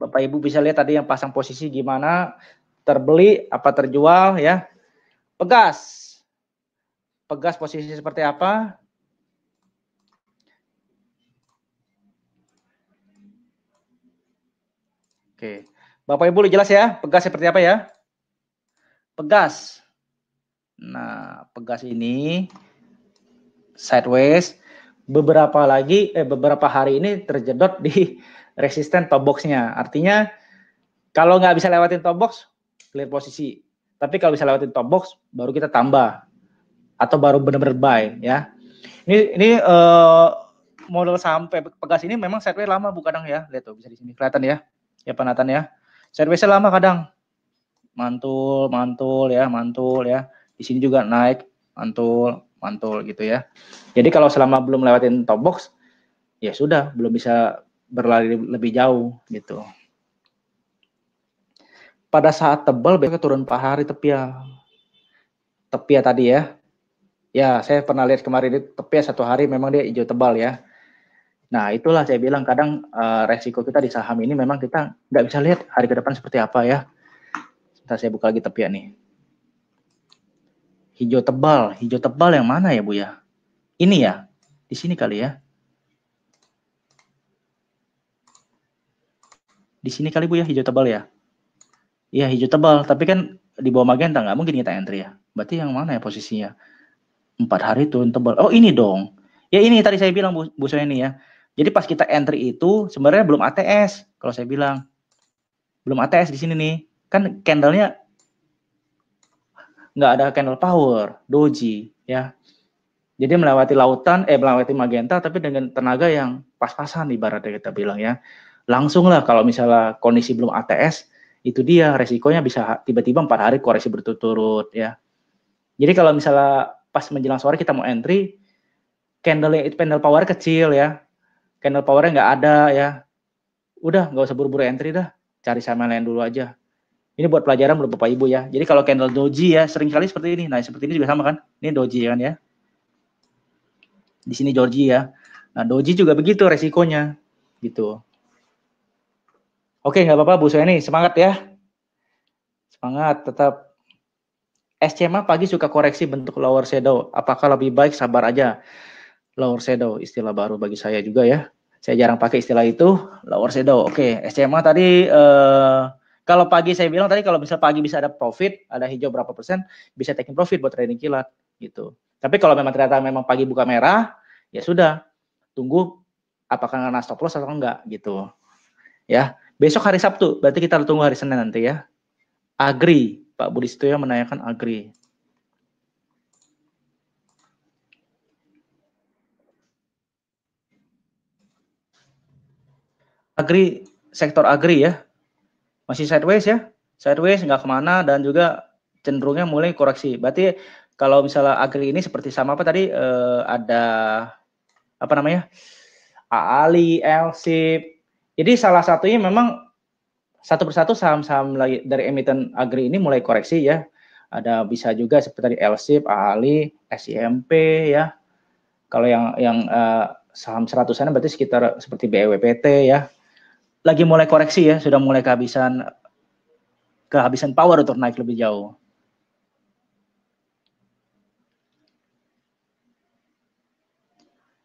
Bapak Ibu bisa lihat tadi yang pasang posisi gimana, terbeli apa terjual ya. Pegas pegas posisi seperti apa. Oke. Bapak Ibu jelas ya, pegas seperti apa ya? Pegas. Nah, pegas ini sideways. Beberapa lagi, eh, beberapa hari ini terjedot di *laughs* resisten top boxnya. Artinya kalau nggak bisa lewatin top box, clear posisi. Tapi kalau bisa lewatin top box, baru kita tambah atau baru benar-benar buy ya. Ini ini uh, eh, model sampai pegas ini memang sideways lama Bu kadang ya. Lihat tuh bisa di sini kelihatan ya. Ya panatan ya. Sideways lama kadang. Mantul, mantul ya, mantul ya. Di sini juga naik, mantul, mantul gitu ya. Jadi kalau selama belum lewatin top box ya sudah belum bisa berlari lebih jauh gitu. Pada saat tebal biasanya turun pahari tepia. Ya. Tepia ya tadi ya. Ya, saya pernah lihat kemarin itu tepi ya satu hari memang dia hijau tebal ya. Nah, itulah saya bilang kadang uh, resiko kita di saham ini memang kita nggak bisa lihat hari ke depan seperti apa ya. Sebentar saya buka lagi ya nih. Hijau tebal, hijau tebal yang mana ya Bu ya? Ini ya, di sini kali ya. Di sini kali Bu ya, hijau tebal ya. Iya hijau tebal, tapi kan di bawah magenta nggak mungkin kita entry ya. Berarti yang mana ya posisinya? empat hari turun tebal. Oh ini dong. Ya ini tadi saya bilang Bu, Bu ini ya. Jadi pas kita entry itu sebenarnya belum ATS kalau saya bilang. Belum ATS di sini nih. Kan candlenya nggak ada candle power, doji ya. Jadi melewati lautan, eh melewati magenta tapi dengan tenaga yang pas-pasan ibaratnya kita bilang ya. Langsung lah kalau misalnya kondisi belum ATS, itu dia resikonya bisa tiba-tiba empat -tiba hari koreksi berturut-turut ya. Jadi kalau misalnya pas menjelang sore kita mau entry candle itu candle power kecil ya candle powernya nggak ada ya udah nggak usah buru-buru entry dah cari sama lain dulu aja ini buat pelajaran buat bapak ibu ya jadi kalau candle doji ya sering kali seperti ini nah seperti ini juga sama kan ini doji ya kan ya di sini Georgie ya nah doji juga begitu resikonya gitu oke nggak apa-apa bu Sueni semangat ya semangat tetap SCMA pagi suka koreksi bentuk lower shadow. Apakah lebih baik sabar aja? Lower shadow istilah baru bagi saya juga ya. Saya jarang pakai istilah itu. Lower shadow. Oke, okay. SCMA tadi eh, kalau pagi saya bilang tadi kalau bisa pagi bisa ada profit, ada hijau berapa persen, bisa taking profit buat trading kilat gitu. Tapi kalau memang ternyata memang pagi buka merah, ya sudah. Tunggu apakah karena stop loss atau enggak gitu. Ya, besok hari Sabtu, berarti kita tunggu hari Senin nanti ya. Agree. Pak Budi Setia menanyakan agri. Agri, sektor agri ya, masih sideways ya, sideways nggak kemana dan juga cenderungnya mulai koreksi. Berarti kalau misalnya agri ini seperti sama apa tadi eh, ada apa namanya? Ali, Elsip, Jadi salah satunya memang satu persatu saham-saham dari emiten agri ini mulai koreksi ya. Ada bisa juga seperti tadi Elsip, Ali, SIMP ya. Kalau yang yang uh, saham seratusan berarti sekitar seperti BEWPT ya. Lagi mulai koreksi ya, sudah mulai kehabisan kehabisan power untuk naik lebih jauh.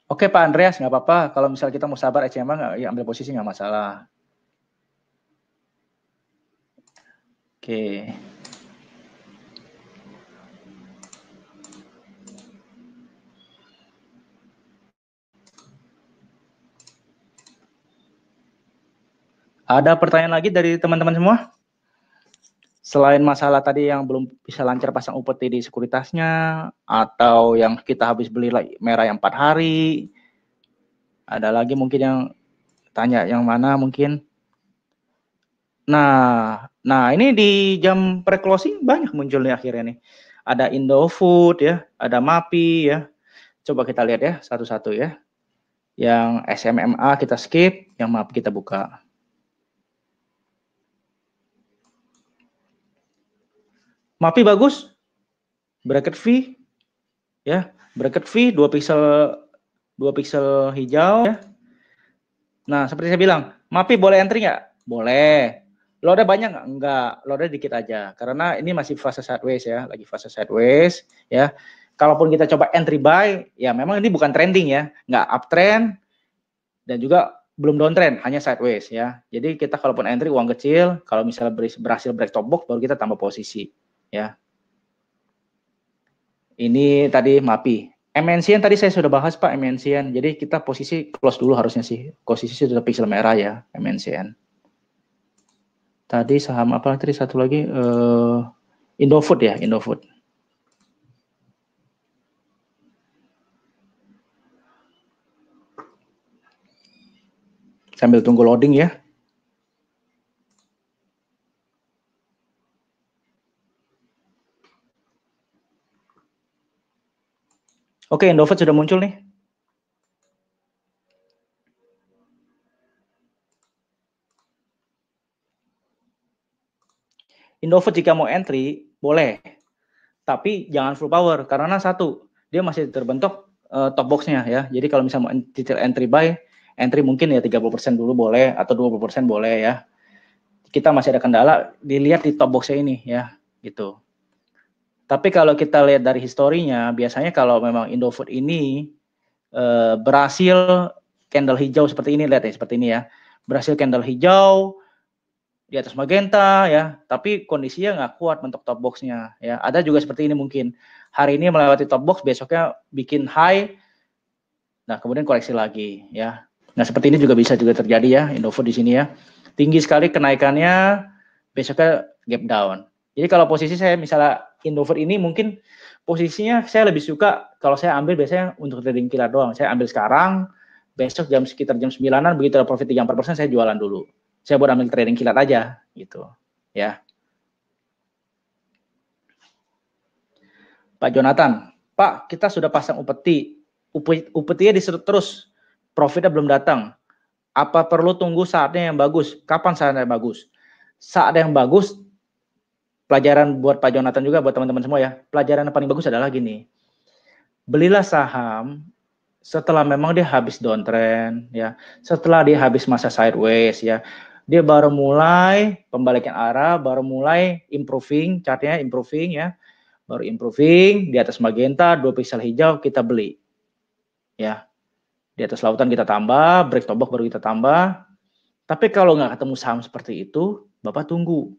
Oke Pak Andreas, nggak apa-apa. Kalau misalnya kita mau sabar, SMA nggak, ya ambil posisi nggak masalah. Oke. Ada pertanyaan lagi dari teman-teman semua? Selain masalah tadi yang belum bisa lancar pasang upeti di sekuritasnya, atau yang kita habis beli merah yang empat hari, ada lagi mungkin yang tanya yang mana mungkin. Nah, Nah, ini di jam pre-closing banyak muncul nih akhirnya nih. Ada Indofood ya, ada MAPI ya. Coba kita lihat ya satu-satu ya. Yang SMMA kita skip, yang MAPI kita buka. MAPI bagus. Bracket V ya, bracket V dua pixel 2 pixel hijau ya. Nah, seperti saya bilang, MAPI boleh entry nggak? Boleh Lo ada banyak nggak? Enggak, ada dikit aja. Karena ini masih fase sideways ya, lagi fase sideways ya. Kalaupun kita coba entry buy, ya memang ini bukan trending ya, nggak uptrend dan juga belum downtrend, hanya sideways ya. Jadi kita kalaupun entry uang kecil, kalau misalnya berhasil break top box baru kita tambah posisi ya. Ini tadi MAPI. MNCN tadi saya sudah bahas Pak MNCN. Jadi kita posisi close dulu harusnya sih. Posisi sudah pixel merah ya MNCN. Tadi saham apa tadi satu lagi uh, Indofood ya, Indofood. Sambil tunggu loading ya. Oke, Indofood sudah muncul nih. Indofood jika mau entry boleh, tapi jangan full power karena satu dia masih terbentuk uh, top boxnya ya. Jadi kalau misalnya mau detail entry buy, entry mungkin ya 30% dulu boleh atau 20% boleh ya. Kita masih ada kendala dilihat di top boxnya ini ya itu. Tapi kalau kita lihat dari historinya, biasanya kalau memang Indofood ini e, berhasil candle hijau seperti ini, lihat ya seperti ini ya, berhasil candle hijau, di atas magenta ya, tapi kondisinya nggak kuat mentok top boxnya ya. Ada juga seperti ini mungkin hari ini melewati top box, besoknya bikin high, nah kemudian koreksi lagi ya. Nah seperti ini juga bisa juga terjadi ya Indofood di sini ya, tinggi sekali kenaikannya, besoknya gap down. Jadi kalau posisi saya misalnya Indofood ini mungkin posisinya saya lebih suka kalau saya ambil biasanya untuk trading killer doang. Saya ambil sekarang, besok jam sekitar jam 9-an begitu ada profit 3-4% saya jualan dulu saya buat ambil trading kilat aja gitu ya Pak Jonathan Pak kita sudah pasang upeti upetinya diserut terus profitnya belum datang apa perlu tunggu saatnya yang bagus kapan saatnya yang bagus saat yang bagus pelajaran buat Pak Jonathan juga buat teman-teman semua ya pelajaran yang paling bagus adalah gini belilah saham setelah memang dia habis downtrend ya setelah dia habis masa sideways ya dia baru mulai pembalikan arah, baru mulai improving, chartnya improving ya. Baru improving, di atas magenta, dua pixel hijau kita beli. Ya. Di atas lautan kita tambah, break tombak baru kita tambah. Tapi kalau nggak ketemu saham seperti itu, Bapak tunggu.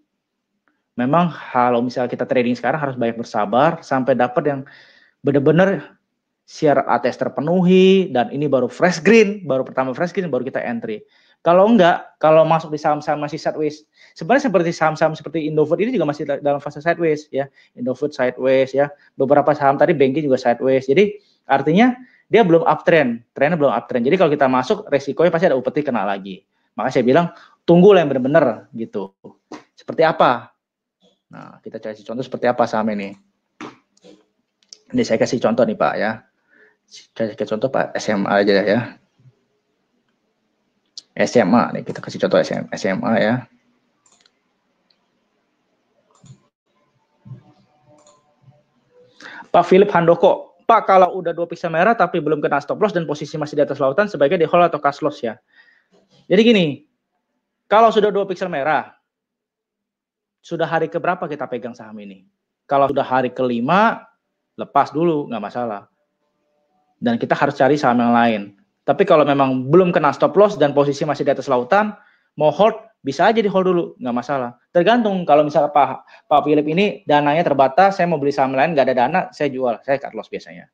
Memang kalau misalnya kita trading sekarang harus banyak bersabar sampai dapat yang benar-benar syarat ATS terpenuhi dan ini baru fresh green, baru pertama fresh green baru kita entry. Kalau enggak, kalau masuk di saham-saham masih sideways, sebenarnya seperti saham-saham seperti Indofood ini juga masih dalam fase sideways ya. Indofood sideways ya. Beberapa saham tadi banking juga sideways. Jadi artinya dia belum uptrend, trennya belum uptrend. Jadi kalau kita masuk resikonya pasti ada upeti kena lagi. Makanya saya bilang tunggu lah yang benar-benar gitu. Seperti apa? Nah, kita cari contoh seperti apa saham ini. Ini saya kasih contoh nih Pak ya. Saya kasih contoh Pak SMA aja ya. SMA nih kita kasih contoh SMA ya. Pak Philip Handoko, Pak kalau udah dua pixel merah tapi belum kena stop loss dan posisi masih di atas lautan sebaiknya di hold atau cash loss ya. Jadi gini, kalau sudah dua pixel merah, sudah hari keberapa kita pegang saham ini? Kalau sudah hari kelima, lepas dulu, nggak masalah. Dan kita harus cari saham yang lain. Tapi kalau memang belum kena stop loss dan posisi masih di atas lautan, mau hold bisa aja di hold dulu, nggak masalah. Tergantung kalau misalnya Pak Pak Philip ini dananya terbatas, saya mau beli saham lain nggak ada dana, saya jual, saya cut loss biasanya.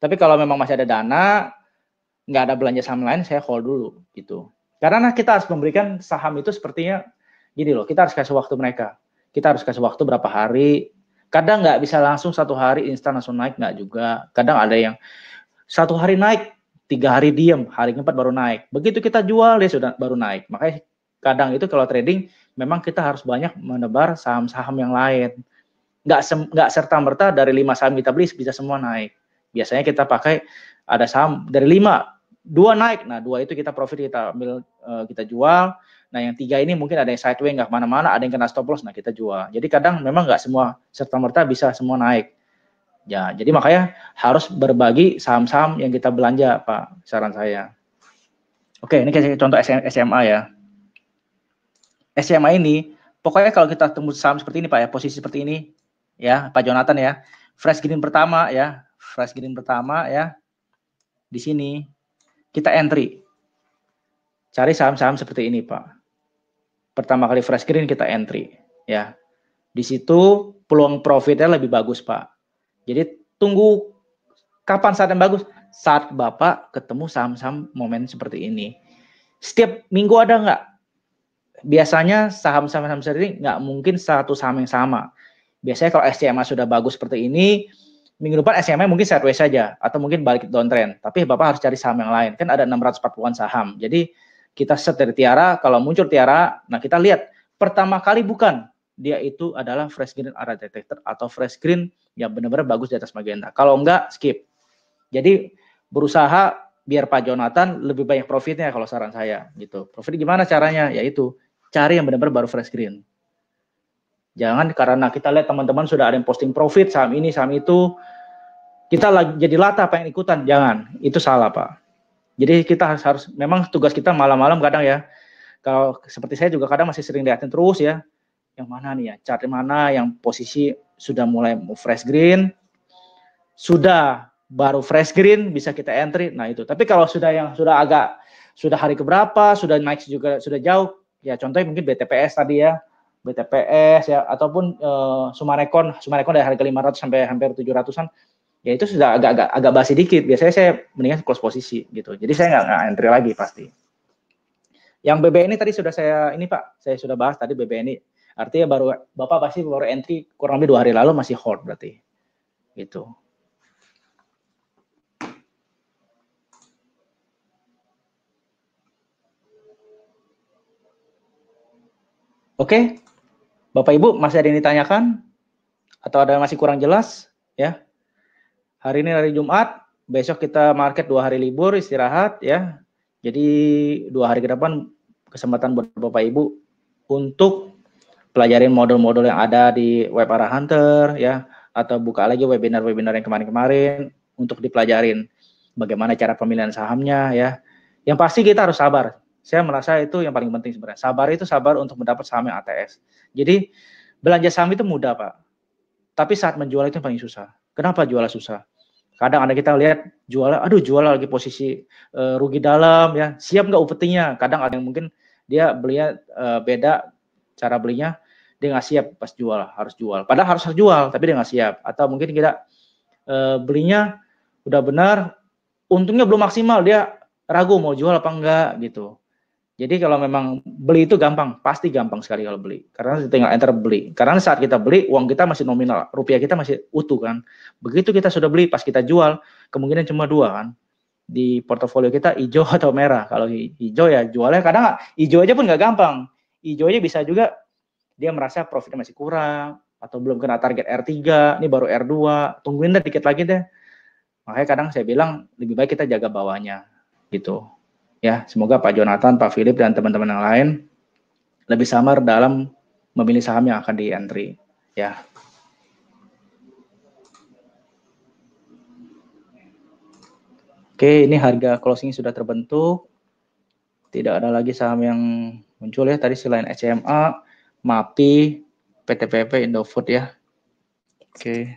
Tapi kalau memang masih ada dana, nggak ada belanja saham lain, saya hold dulu gitu. Karena kita harus memberikan saham itu sepertinya gini loh, kita harus kasih waktu mereka. Kita harus kasih waktu berapa hari. Kadang nggak bisa langsung satu hari instan langsung naik nggak juga. Kadang ada yang satu hari naik tiga hari diem, hari keempat baru naik. Begitu kita jual dia sudah baru naik. Makanya kadang itu kalau trading memang kita harus banyak menebar saham-saham yang lain. Nggak nggak serta merta dari lima saham kita beli bisa semua naik. Biasanya kita pakai ada saham dari lima dua naik, nah dua itu kita profit kita ambil eh, kita jual. Nah yang tiga ini mungkin ada yang sideways nggak kemana-mana, ada yang kena stop loss, nah kita jual. Jadi kadang memang nggak semua serta merta bisa semua naik. Ya, jadi makanya harus berbagi saham-saham yang kita belanja, Pak. Saran saya. Oke, ini kayak contoh SMA ya. SMA ini, pokoknya kalau kita tembus saham seperti ini, Pak ya, posisi seperti ini, ya, Pak Jonathan ya. Fresh green pertama ya, fresh green pertama ya. Di sini kita entry. Cari saham-saham seperti ini, Pak. Pertama kali fresh green kita entry, ya. Di situ peluang profitnya lebih bagus, Pak jadi tunggu kapan saat yang bagus? Saat Bapak ketemu saham-saham momen seperti ini. Setiap minggu ada nggak? Biasanya saham-saham saham seperti ini nggak mungkin satu saham yang sama. Biasanya kalau SCMA sudah bagus seperti ini, minggu depan SCMA mungkin sideways saja atau mungkin balik downtrend. Tapi Bapak harus cari saham yang lain. Kan ada 640-an saham. Jadi kita set dari Tiara, kalau muncul Tiara, nah kita lihat pertama kali bukan dia itu adalah fresh green area detector atau fresh green yang benar-benar bagus di atas Magenta. Kalau enggak skip. Jadi berusaha biar Pak Jonathan lebih banyak profitnya kalau saran saya gitu. Profit gimana caranya? Yaitu cari yang benar-benar baru fresh green. Jangan karena kita lihat teman-teman sudah ada yang posting profit saham ini saham itu kita lagi jadi lata pengen ikutan jangan itu salah pak. Jadi kita harus, harus memang tugas kita malam-malam kadang ya kalau seperti saya juga kadang masih sering lihatin terus ya yang mana nih ya cari mana yang posisi sudah mulai fresh green sudah baru fresh green bisa kita entry nah itu tapi kalau sudah yang sudah agak sudah hari keberapa sudah naik juga sudah jauh ya contohnya mungkin BTPS tadi ya BTPS ya ataupun uh, Sumarekon Sumarekon dari harga 500 sampai hampir 700-an ya itu sudah agak agak agak basi dikit biasanya saya mendingan close posisi gitu jadi saya nggak entry lagi pasti yang BB ini tadi sudah saya ini Pak saya sudah bahas tadi BB ini Artinya baru Bapak pasti baru entry kurang lebih dua hari lalu masih hot berarti. Gitu. Oke, okay. Bapak Ibu masih ada yang ditanyakan atau ada yang masih kurang jelas ya? Hari ini hari Jumat, besok kita market dua hari libur istirahat ya. Jadi dua hari ke depan kesempatan buat Bapak Ibu untuk pelajarin modul-modul yang ada di web arah hunter ya atau buka lagi webinar-webinar yang kemarin-kemarin untuk dipelajarin bagaimana cara pemilihan sahamnya ya. Yang pasti kita harus sabar. Saya merasa itu yang paling penting sebenarnya. Sabar itu sabar untuk mendapat saham yang ATS. Jadi belanja saham itu mudah pak, tapi saat menjual itu yang paling susah. Kenapa jualnya susah? Kadang ada kita lihat jualnya aduh jual lagi posisi uh, rugi dalam ya, siap nggak upetinya. Kadang ada yang mungkin dia belinya uh, beda cara belinya dia nggak siap pas jual harus jual padahal harus, harus jual tapi dia nggak siap atau mungkin kita e, belinya udah benar untungnya belum maksimal dia ragu mau jual apa enggak gitu jadi kalau memang beli itu gampang pasti gampang sekali kalau beli karena tinggal enter beli karena saat kita beli uang kita masih nominal rupiah kita masih utuh kan begitu kita sudah beli pas kita jual kemungkinan cuma dua kan di portofolio kita hijau atau merah kalau hijau ya jualnya kadang hijau aja pun nggak gampang Hijau aja bisa juga dia merasa profitnya masih kurang atau belum kena target R3, ini baru R2, tungguin deh dikit lagi deh. Makanya kadang saya bilang lebih baik kita jaga bawahnya gitu. Ya, semoga Pak Jonathan, Pak Philip dan teman-teman yang lain lebih samar dalam memilih saham yang akan di entry ya. Oke, ini harga closing sudah terbentuk. Tidak ada lagi saham yang muncul ya. Tadi selain SCMA, MAPI, PTPP, Indofood ya. Oke.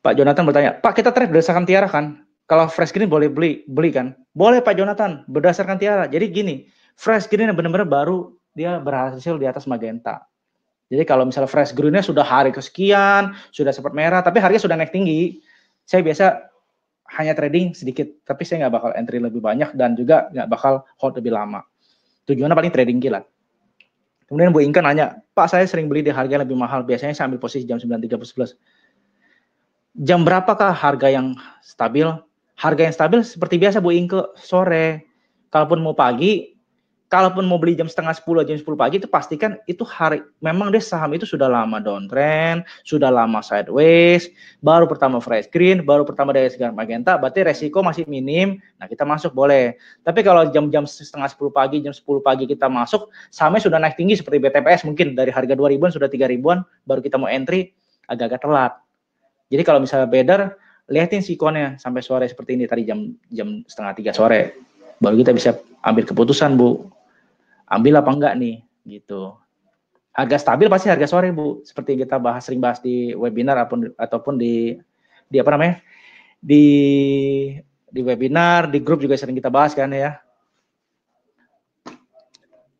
Pak Jonathan bertanya, Pak kita trade berdasarkan tiara kan? Kalau fresh green boleh beli, beli kan? Boleh Pak Jonathan, berdasarkan tiara. Jadi gini, fresh green yang benar-benar baru dia berhasil di atas magenta. Jadi kalau misalnya fresh greennya sudah hari kesekian, sudah sempat merah, tapi harganya sudah naik tinggi, saya biasa hanya trading sedikit, tapi saya nggak bakal entry lebih banyak dan juga nggak bakal hold lebih lama. Tujuannya paling trading kilat. Kemudian Bu Inka nanya, Pak saya sering beli di harga yang lebih mahal, biasanya saya ambil posisi jam 9.30 Jam berapakah harga yang stabil? Harga yang stabil seperti biasa Bu Inka sore. Kalaupun mau pagi, kalaupun mau beli jam setengah sepuluh jam sepuluh pagi itu pastikan itu hari memang deh saham itu sudah lama downtrend, sudah lama sideways, baru pertama fresh green, baru pertama dari segar magenta, berarti resiko masih minim. Nah, kita masuk boleh. Tapi kalau jam-jam setengah sepuluh pagi, jam sepuluh pagi kita masuk, sahamnya sudah naik tinggi seperti BTPS mungkin dari harga dua ribuan sudah tiga ribuan baru kita mau entry agak-agak telat. Jadi kalau misalnya better lihatin sikonnya sampai sore seperti ini tadi jam jam setengah tiga sore baru kita bisa ambil keputusan bu ambil apa enggak nih gitu harga stabil pasti harga sore bu seperti kita bahas sering bahas di webinar ataupun ataupun di di apa namanya di di webinar di grup juga sering kita bahas kan ya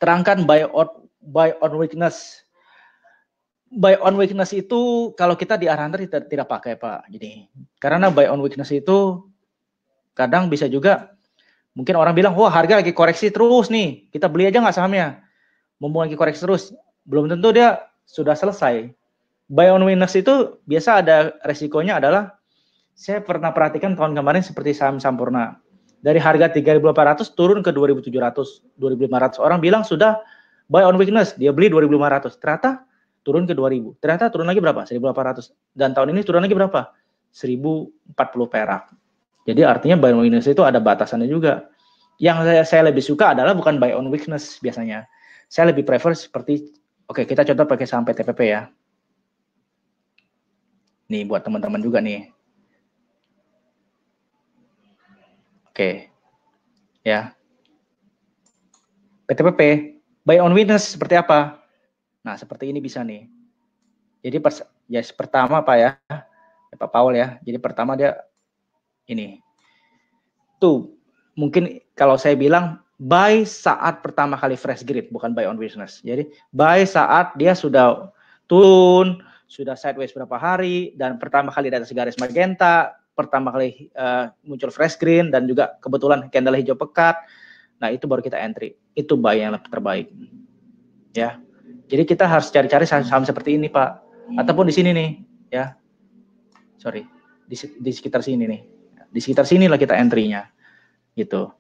terangkan buy on buy on weakness buy on weakness itu kalau kita di arah tidak, tidak pakai pak jadi karena buy on weakness itu kadang bisa juga Mungkin orang bilang, wah harga lagi koreksi terus nih, kita beli aja nggak sahamnya. Mumpung lagi koreksi terus, belum tentu dia sudah selesai. Buy on weakness itu biasa ada resikonya adalah, saya pernah perhatikan tahun kemarin seperti saham Sampurna. Dari harga 3.800 turun ke 2.700, 2.500. Orang bilang sudah buy on weakness, dia beli 2.500. Ternyata turun ke 2000. Ternyata turun lagi berapa? 1800. Dan tahun ini turun lagi berapa? 1040 perak. Jadi artinya buy on weakness itu ada batasannya juga. Yang saya, saya lebih suka adalah bukan buy on weakness biasanya. Saya lebih prefer seperti, oke okay, kita contoh pakai saham PTPP ya. Nih buat teman-teman juga nih. Oke, okay. ya. PTPP, buy on weakness seperti apa? Nah seperti ini bisa nih. Jadi pers ya pertama Pak ya, Pak Paul ya. Jadi pertama dia ini. Tuh, mungkin kalau saya bilang buy saat pertama kali fresh grid, bukan buy on business. Jadi buy saat dia sudah turun, sudah sideways berapa hari, dan pertama kali data segaris garis magenta, pertama kali uh, muncul fresh green, dan juga kebetulan candle hijau pekat. Nah, itu baru kita entry. Itu buy yang terbaik. Ya. Jadi kita harus cari-cari saham seperti ini, Pak. Ataupun di sini nih, ya. Sorry. Di, di sekitar sini nih di sekitar sini lah kita entry-nya. Gitu.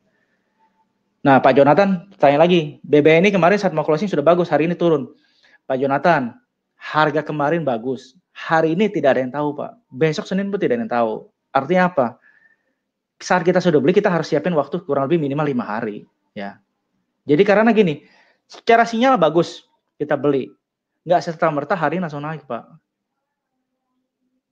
Nah, Pak Jonathan, tanya lagi. BBN ini kemarin saat mau closing sudah bagus, hari ini turun. Pak Jonathan, harga kemarin bagus. Hari ini tidak ada yang tahu, Pak. Besok Senin pun tidak ada yang tahu. Artinya apa? Saat kita sudah beli, kita harus siapin waktu kurang lebih minimal lima hari. Ya. Jadi karena gini, secara sinyal bagus, kita beli. Nggak serta merta hari ini langsung naik, Pak.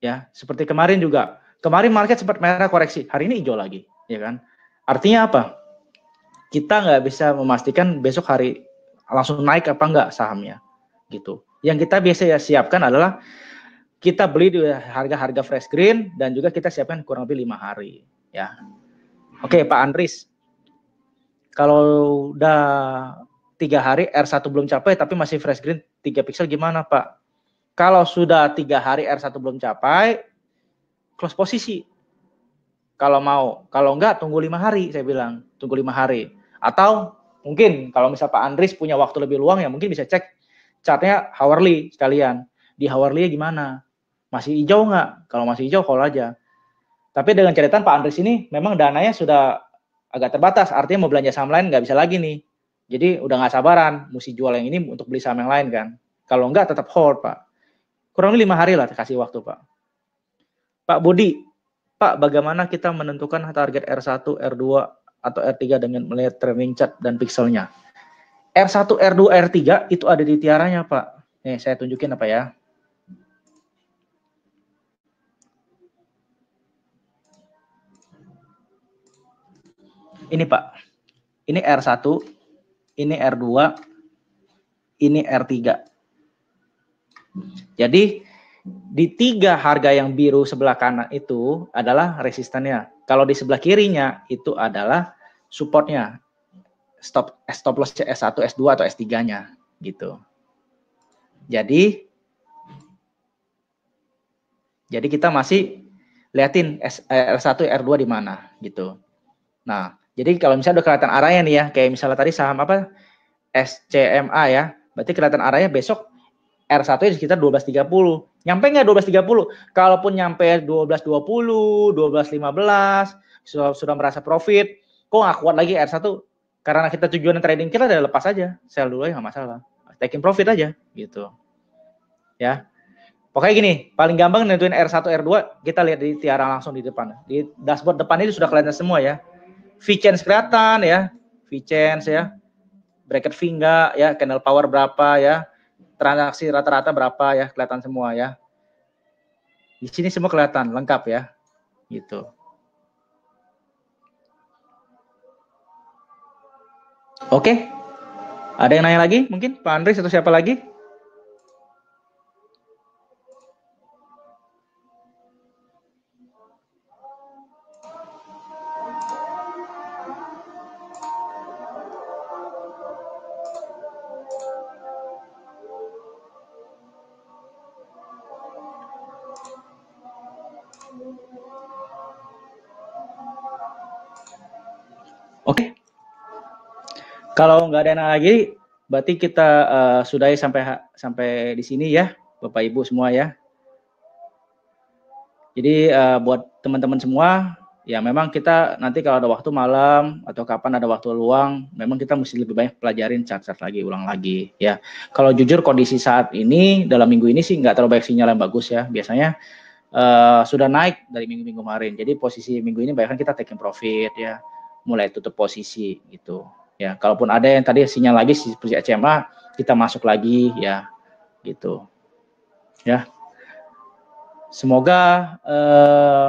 Ya, seperti kemarin juga Kemarin market sempat merah koreksi, hari ini hijau lagi, ya kan? Artinya apa? Kita nggak bisa memastikan besok hari langsung naik apa enggak sahamnya, gitu. Yang kita biasa ya siapkan adalah kita beli di harga-harga fresh green dan juga kita siapkan kurang lebih lima hari, ya. Oke, Pak Andris, kalau udah tiga hari R1 belum capai tapi masih fresh green tiga pixel gimana Pak? Kalau sudah tiga hari R1 belum capai, close posisi. Kalau mau, kalau enggak tunggu lima hari, saya bilang tunggu lima hari. Atau mungkin kalau misal Pak Andris punya waktu lebih luang ya mungkin bisa cek chartnya hourly sekalian. Di hourly gimana? Masih hijau enggak? Kalau masih hijau call aja. Tapi dengan catatan Pak Andris ini memang dananya sudah agak terbatas. Artinya mau belanja saham lain nggak bisa lagi nih. Jadi udah nggak sabaran, mesti jual yang ini untuk beli saham yang lain kan. Kalau enggak tetap hold pak. Kurang lebih lima hari lah kasih waktu pak. Pak Budi, Pak, bagaimana kita menentukan target R1, R2, atau R3 dengan melihat trending chart dan pixelnya? R1, R2, R3 itu ada di tiaranya, Pak. Nih, saya tunjukin apa ya. Ini, Pak. Ini R1, ini R2, ini R3. Jadi, di tiga harga yang biru sebelah kanan itu adalah resistennya. Kalau di sebelah kirinya itu adalah supportnya. Stop eh, stop loss cs 1 S2 atau S3-nya gitu. Jadi jadi kita masih liatin S, R1, eh, R2 di mana gitu. Nah, jadi kalau misalnya udah kelihatan arahnya nih ya, kayak misalnya tadi saham apa SCMA ya, berarti kelihatan arahnya besok R1 ya sekitar 12.30. Nyampe nggak 12.30? Kalaupun nyampe 12.20, 12.15, sudah, sudah merasa profit, kok nggak kuat lagi R1? Karena kita tujuan trading kita adalah lepas aja. Sell dulu ya nggak masalah. Taking profit aja gitu. Ya. Pokoknya gini, paling gampang nentuin R1, R2, kita lihat di tiara langsung di depan. Di dashboard depan ini sudah kelihatan semua ya. V-Chance kelihatan ya. V-Chance ya. Bracket finger ya. Candle power berapa ya transaksi rata-rata berapa ya kelihatan semua ya. Di sini semua kelihatan lengkap ya. Gitu. Oke. Ada yang nanya lagi? Mungkin Pak Andri atau siapa lagi? Kalau nggak ada yang lagi, berarti kita uh, sudahi sampai sampai di sini ya, Bapak Ibu semua ya. Jadi uh, buat teman-teman semua, ya memang kita nanti kalau ada waktu malam atau kapan ada waktu luang, memang kita mesti lebih banyak pelajarin chart-chart lagi, ulang lagi ya. Kalau jujur kondisi saat ini dalam minggu ini sih nggak terlalu baik sinyal yang bagus ya. Biasanya uh, sudah naik dari minggu-minggu kemarin. Jadi posisi minggu ini bahkan kita taking profit ya, mulai tutup posisi gitu ya kalaupun ada yang tadi sinyal lagi seperti CMA kita masuk lagi ya gitu ya semoga eh,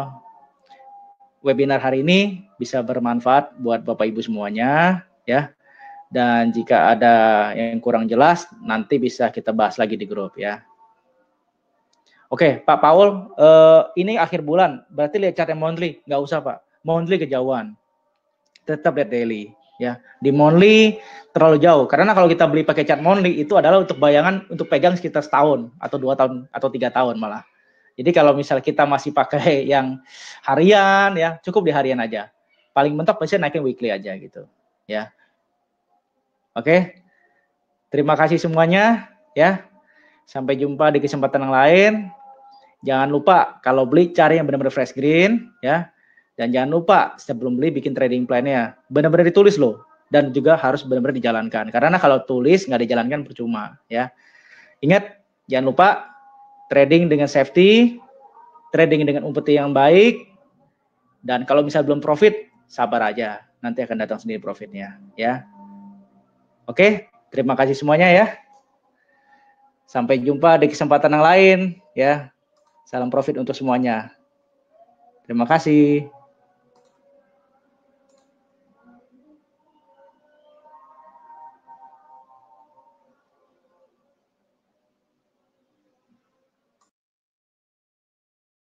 webinar hari ini bisa bermanfaat buat Bapak Ibu semuanya ya dan jika ada yang kurang jelas nanti bisa kita bahas lagi di grup ya Oke Pak Paul eh, ini akhir bulan berarti lihat cara yang monthly nggak usah Pak monthly kejauhan tetap lihat daily ya di monthly terlalu jauh karena kalau kita beli pakai chart monthly itu adalah untuk bayangan untuk pegang sekitar setahun atau dua tahun atau tiga tahun malah jadi kalau misal kita masih pakai *laughs* yang harian ya cukup di harian aja paling mentok pasti naikin weekly aja gitu ya oke terima kasih semuanya ya sampai jumpa di kesempatan yang lain jangan lupa kalau beli cari yang benar-benar fresh green ya dan jangan lupa sebelum beli bikin trading plan-nya. Benar-benar ditulis loh. Dan juga harus benar-benar dijalankan. Karena kalau tulis nggak dijalankan percuma ya. Ingat, jangan lupa trading dengan safety, trading dengan umpeti yang baik, dan kalau misal belum profit, sabar aja. Nanti akan datang sendiri profitnya ya. Oke, terima kasih semuanya ya. Sampai jumpa di kesempatan yang lain ya. Salam profit untuk semuanya. Terima kasih.